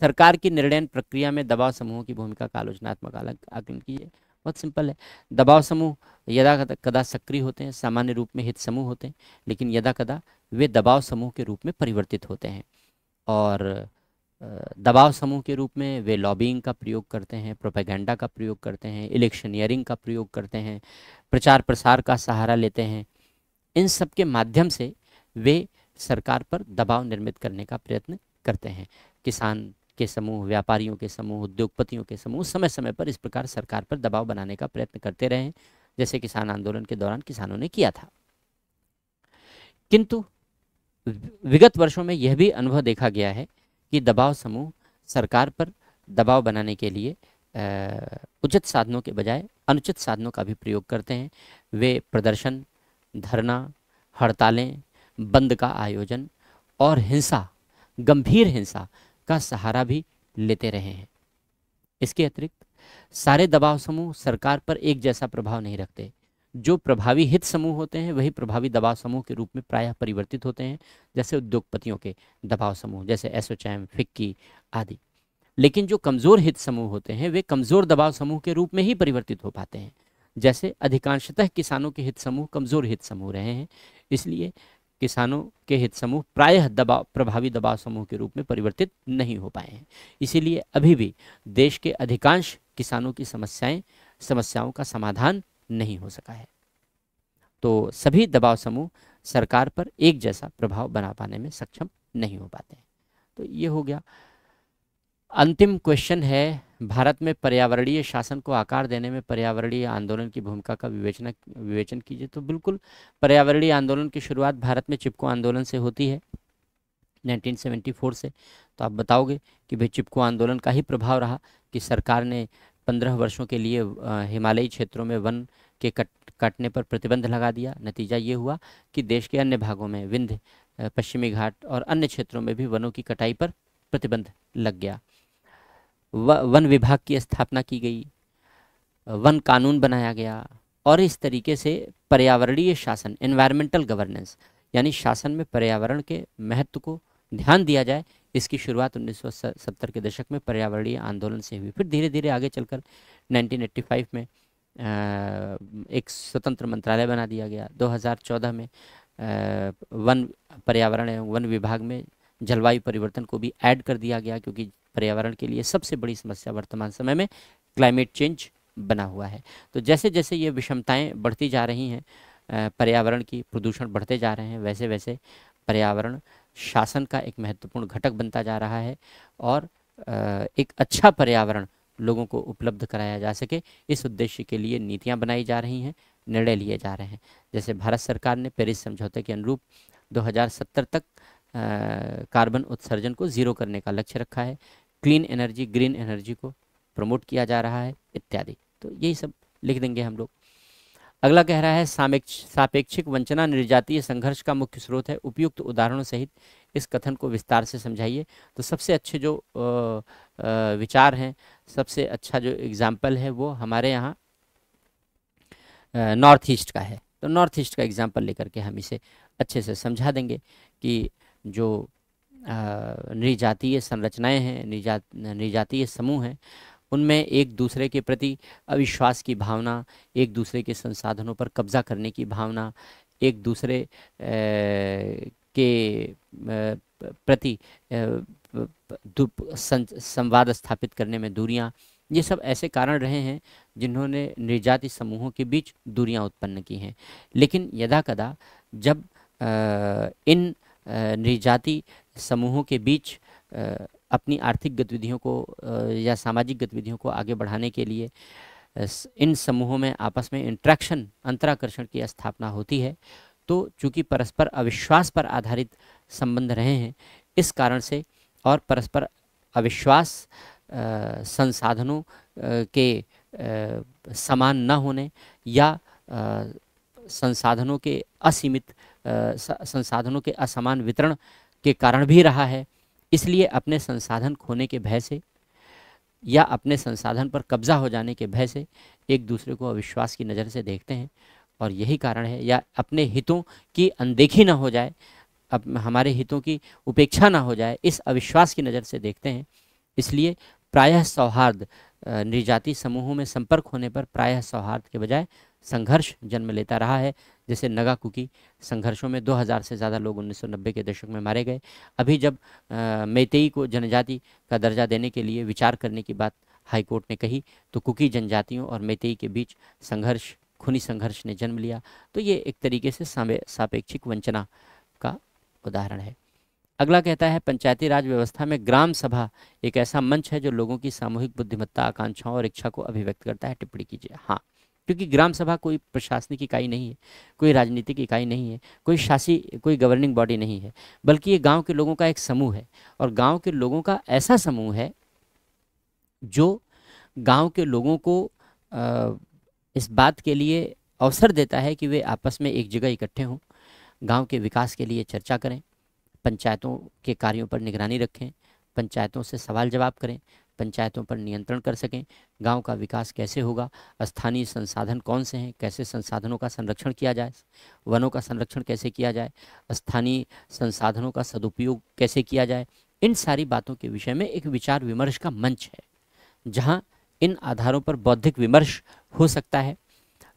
सरकार की निर्णय प्रक्रिया में दबाव समूहों की भूमिका का आलोचनात्मक आकलन कीजिए बहुत सिंपल है दबाव समूह यदा कदा सक्रिय होते हैं सामान्य रूप में हित समूह होते हैं लेकिन यदा कदा वे दबाव समूह के रूप में परिवर्तित होते हैं और दबाव समूह के रूप में वे लॉबिंग का प्रयोग करते हैं प्रोपेगेंडा का प्रयोग करते हैं इलेक्शनियरिंग का प्रयोग करते हैं प्रचार प्रसार का सहारा लेते हैं इन सब के माध्यम से वे सरकार पर दबाव निर्मित करने का प्रयत्न करते हैं किसान के समूह व्यापारियों के समूह उद्योगपतियों के समूह समय समय पर इस प्रकार सरकार पर दबाव बनाने का प्रयत्न करते रहे जैसे किसान आंदोलन के दौरान किसानों ने किया था किंतु विगत वर्षों में यह भी अनुभव देखा गया है कि दबाव समूह सरकार पर दबाव बनाने के लिए उचित साधनों के बजाय अनुचित साधनों का भी प्रयोग करते हैं वे प्रदर्शन धरना हड़तालें बंद का आयोजन और हिंसा गंभीर हिंसा का सहारा भी लेते रहे हैं इसके अतिरिक्त सारे दबाव समूह सरकार पर एक जैसा प्रभाव नहीं रखते जो प्रभावी हित समूह होते हैं वही प्रभावी दबाव समूह के रूप में प्रायः परिवर्तित होते हैं जैसे उद्योगपतियों के दबाव समूह जैसे एसोचैम फिक्की आदि लेकिन जो कमज़ोर हित समूह होते हैं वे कमज़ोर दबाव समूह के रूप में ही परिवर्तित हो पाते हैं जैसे अधिकांशतः किसानों के हित समूह कमज़ोर हित समूह रहे हैं इसलिए किसानों के हित समूह प्रायः दबाव प्रभावी दबाव समूह के रूप में परिवर्तित नहीं हो पाए हैं इसीलिए अभी भी देश के अधिकांश किसानों की समस्याएं समस्याओं का समाधान नहीं हो सका है तो सभी दबाव समूह सरकार पर एक जैसा प्रभाव बना पाने में सक्षम नहीं हो पाते हैं तो ये हो गया अंतिम क्वेश्चन है भारत में पर्यावरणीय शासन को आकार देने में पर्यावरणीय आंदोलन की भूमिका का विवेचना विवेचन कीजिए तो बिल्कुल पर्यावरणीय आंदोलन की शुरुआत भारत में चिपको आंदोलन से होती है 1974 से तो आप बताओगे कि भाई चिपको आंदोलन का ही प्रभाव रहा कि सरकार ने पंद्रह वर्षों के लिए हिमालयी क्षेत्रों में वन के कट काटने पर प्रतिबंध लगा दिया नतीजा ये हुआ कि देश के अन्य भागों में विंध्य पश्चिमी घाट और अन्य क्षेत्रों में भी वनों की कटाई पर प्रतिबंध लग गया व, वन विभाग की स्थापना की गई वन कानून बनाया गया और इस तरीके से पर्यावरणीय शासन एनवायरमेंटल गवर्नेंस यानी शासन में पर्यावरण के महत्व को ध्यान दिया जाए इसकी शुरुआत 1970 के दशक में पर्यावरणीय आंदोलन से हुई फिर धीरे धीरे आगे चलकर 1985 में एक स्वतंत्र मंत्रालय बना दिया गया 2014 में वन पर्यावरण एवं वन विभाग में जलवायु परिवर्तन को भी ऐड कर दिया गया क्योंकि पर्यावरण के लिए सबसे बड़ी समस्या वर्तमान समय में क्लाइमेट चेंज बना हुआ है तो जैसे जैसे ये विषमताएँ बढ़ती जा रही हैं पर्यावरण की प्रदूषण बढ़ते जा रहे हैं वैसे वैसे पर्यावरण शासन का एक महत्वपूर्ण घटक बनता जा रहा है और एक अच्छा पर्यावरण लोगों को उपलब्ध कराया जा सके इस उद्देश्य के लिए नीतियां बनाई जा रही हैं निर्णय लिए जा रहे हैं जैसे भारत सरकार ने पेरिस समझौते के अनुरूप 2070 तक कार्बन उत्सर्जन को ज़ीरो करने का लक्ष्य रखा है क्लीन एनर्जी ग्रीन एनर्जी को प्रमोट किया जा रहा है इत्यादि तो यही सब लिख देंगे हम लोग अगला कह रहा है सापेक्षिक वंचना निर्जातीय संघर्ष का मुख्य स्रोत है उपयुक्त उदाहरणों सहित इस कथन को विस्तार से समझाइए तो सबसे अच्छे जो विचार हैं सबसे अच्छा जो एग्जाम्पल है वो हमारे यहाँ नॉर्थ ईस्ट का है तो नॉर्थ ईस्ट का एग्जाम्पल लेकर के हम इसे अच्छे से समझा देंगे कि जो निर्जातीय संरचनाएं हैं निजा निर्जातीय समूह हैं उनमें एक दूसरे के प्रति अविश्वास की भावना एक दूसरे के संसाधनों पर कब्जा करने की भावना एक दूसरे के प्रति संवाद स्थापित करने में दूरियां ये सब ऐसे कारण रहे हैं जिन्होंने निर्जाति समूहों के बीच दूरियां उत्पन्न की हैं लेकिन यदा कदा जब इन निजाति समूहों के बीच अपनी आर्थिक गतिविधियों को या सामाजिक गतिविधियों को आगे बढ़ाने के लिए इन समूहों में आपस में इंट्रैक्शन अंतराकर्षण की स्थापना होती है तो चूंकि परस्पर अविश्वास पर आधारित संबंध रहे हैं इस कारण से और परस्पर अविश्वास संसाधनों के समान न होने या संसाधनों के असीमित संसाधनों के असमान वितरण के कारण भी रहा है इसलिए अपने संसाधन खोने के भय से या अपने संसाधन पर कब्जा हो जाने के भय से एक दूसरे को अविश्वास की नज़र से देखते हैं और यही कारण है या अपने हितों की अनदेखी ना हो जाए अब हमारे हितों की उपेक्षा ना हो जाए इस अविश्वास की नज़र से देखते हैं इसलिए प्रायः सौहार्द निर्जाति समूहों में संपर्क होने पर प्रायः सौहार्द के बजाय संघर्ष जन्म लेता रहा है जैसे नगा कुकी संघर्षों में 2000 से ज़्यादा लोग 1990 के दशक में मारे गए अभी जब मेतेई को जनजाति का दर्जा देने के लिए विचार करने की बात हाईकोर्ट ने कही तो कुकी जनजातियों और मेतेई के बीच संघर्ष खूनी संघर्ष ने जन्म लिया तो ये एक तरीके से सापेक्षिक वंचना का उदाहरण है अगला कहता है पंचायती राज व्यवस्था में ग्राम सभा एक ऐसा मंच है जो लोगों की सामूहिक बुद्धिमत्ता आकांक्षाओं और इच्छा को अभिव्यक्त करता है टिप्पणी कीजिए हाँ क्योंकि ग्राम सभा कोई प्रशासनिक इकाई नहीं है कोई राजनीतिक इकाई नहीं है कोई शासी कोई गवर्निंग बॉडी नहीं है बल्कि ये गांव के लोगों का एक समूह है और गांव के लोगों का ऐसा समूह है जो गांव के लोगों को आ, इस बात के लिए अवसर देता है कि वे आपस में एक जगह इकट्ठे हों गांव के विकास के लिए चर्चा करें पंचायतों के कार्यों पर निगरानी रखें पंचायतों से सवाल जवाब करें पंचायतों पर नियंत्रण कर सकें गांव का विकास कैसे होगा स्थानीय संसाधन कौन से हैं कैसे संसाधनों का संरक्षण किया जाए वनों का संरक्षण कैसे किया जाए स्थानीय संसाधनों का सदुपयोग कैसे किया जाए इन सारी बातों के विषय में एक विचार विमर्श का मंच है जहाँ इन आधारों पर बौद्धिक विमर्श हो सकता है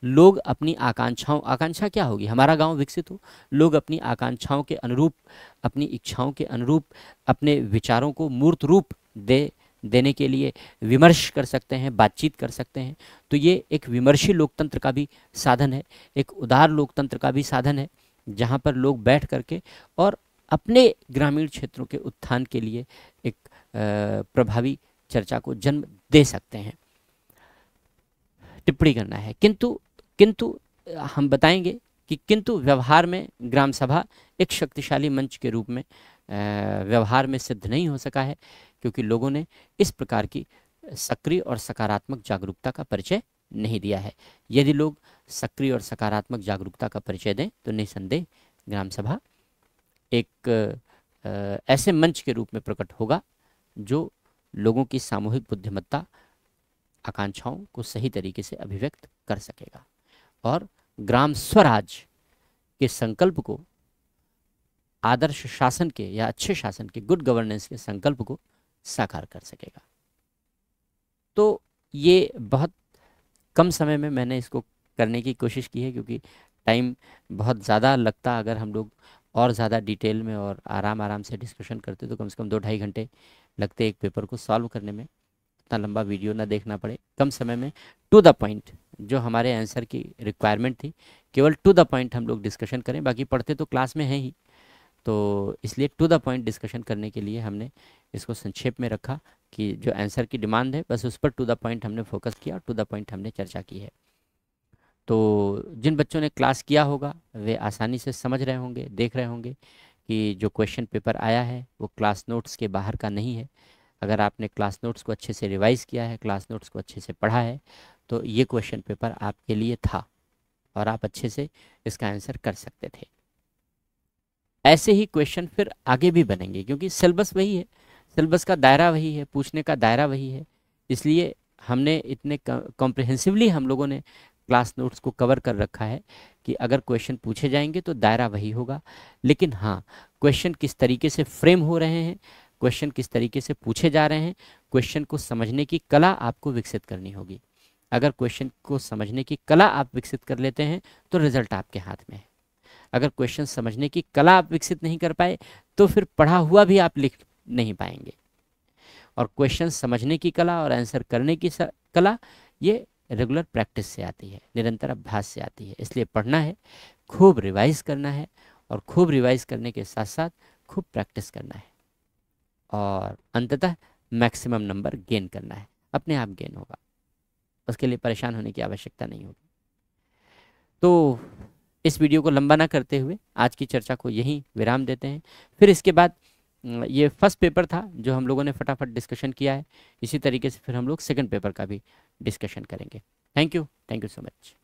लोग अपनी आकांक्षाओं आकांक्षा क्या होगी हमारा गांव विकसित हो लोग अपनी आकांक्षाओं के अनुरूप अपनी इच्छाओं के अनुरूप अपने विचारों को मूर्त रूप दे देने के लिए विमर्श कर सकते हैं बातचीत कर सकते हैं तो ये एक विमर्शी लोकतंत्र का भी साधन है एक उदार लोकतंत्र का भी साधन है जहाँ पर लोग बैठ करके और अपने ग्रामीण क्षेत्रों के उत्थान के लिए एक प्रभावी चर्चा को जन्म दे सकते हैं टिप्पणी करना है किंतु किंतु हम बताएंगे कि किंतु व्यवहार में ग्राम सभा एक शक्तिशाली मंच के रूप में व्यवहार में सिद्ध नहीं हो सका है क्योंकि लोगों ने इस प्रकार की सक्रिय और सकारात्मक जागरूकता का परिचय नहीं दिया है यदि लोग सक्रिय और सकारात्मक जागरूकता का परिचय दें तो निसंदेह ग्राम सभा एक ऐसे मंच के रूप में प्रकट होगा जो लोगों की सामूहिक बुद्धिमत्ता आकांक्षाओं को सही तरीके से अभिव्यक्त कर सकेगा और ग्राम स्वराज के संकल्प को आदर्श शासन के या अच्छे शासन के गुड गवर्नेंस के संकल्प को साकार कर सकेगा तो ये बहुत कम समय में मैंने इसको करने की कोशिश की है क्योंकि टाइम बहुत ज़्यादा लगता अगर हम लोग और ज़्यादा डिटेल में और आराम आराम से डिस्कशन करते तो कम से कम दो ढाई घंटे लगते एक पेपर को सॉल्व करने में इतना लंबा वीडियो ना देखना पड़े कम समय में टू द पॉइंट जो हमारे आंसर की रिक्वायरमेंट थी केवल टू द पॉइंट हम लोग डिस्कशन करें बाकी पढ़ते तो क्लास में हैं ही तो इसलिए टू द पॉइंट डिस्कशन करने के लिए हमने इसको संक्षेप में रखा कि जो आंसर की डिमांड है बस उस पर टू द पॉइंट हमने फोकस किया और टू द पॉइंट हमने चर्चा की है तो जिन बच्चों ने क्लास किया होगा वे आसानी से समझ रहे होंगे देख रहे होंगे कि जो क्वेश्चन पेपर आया है वो क्लास नोट्स के बाहर का नहीं है अगर आपने क्लास नोट्स को अच्छे से रिवाइज़ किया है क्लास नोट्स को अच्छे से पढ़ा है तो ये क्वेश्चन पेपर आपके लिए था और आप अच्छे से इसका आंसर कर सकते थे ऐसे ही क्वेश्चन फिर आगे भी बनेंगे क्योंकि सिलेबस वही है सिलेबस का दायरा वही है पूछने का दायरा वही है इसलिए हमने इतने कॉम्प्रिहेंसिवली हम लोगों ने क्लास नोट्स को कवर कर रखा है कि अगर क्वेश्चन पूछे जाएंगे तो दायरा वही होगा लेकिन हाँ क्वेश्चन किस तरीके से फ्रेम हो रहे हैं क्वेश्चन किस तरीके से पूछे जा रहे हैं क्वेश्चन को समझने की कला आपको विकसित करनी होगी अगर क्वेश्चन को समझने की कला आप विकसित कर लेते हैं तो रिजल्ट आपके हाथ में है अगर क्वेश्चन समझने की कला आप विकसित नहीं कर पाए तो फिर पढ़ा हुआ भी आप लिख नहीं पाएंगे और क्वेश्चन समझने की कला और आंसर करने की कला ये रेगुलर प्रैक्टिस से आती है निरंतर अभ्यास से आती है इसलिए पढ़ना है खूब रिवाइज करना है और खूब रिवाइज करने के साथ साथ खूब प्रैक्टिस करना है और अंततः मैक्सिमम नंबर गेन करना है अपने आप गेन होगा उसके लिए परेशान होने की आवश्यकता नहीं होगी तो इस वीडियो को लंबा ना करते हुए आज की चर्चा को यहीं विराम देते हैं फिर इसके बाद ये फर्स्ट पेपर था जो हम लोगों ने फटाफट डिस्कशन किया है इसी तरीके से फिर हम लोग सेकंड पेपर का भी डिस्कशन करेंगे thank you thank you so much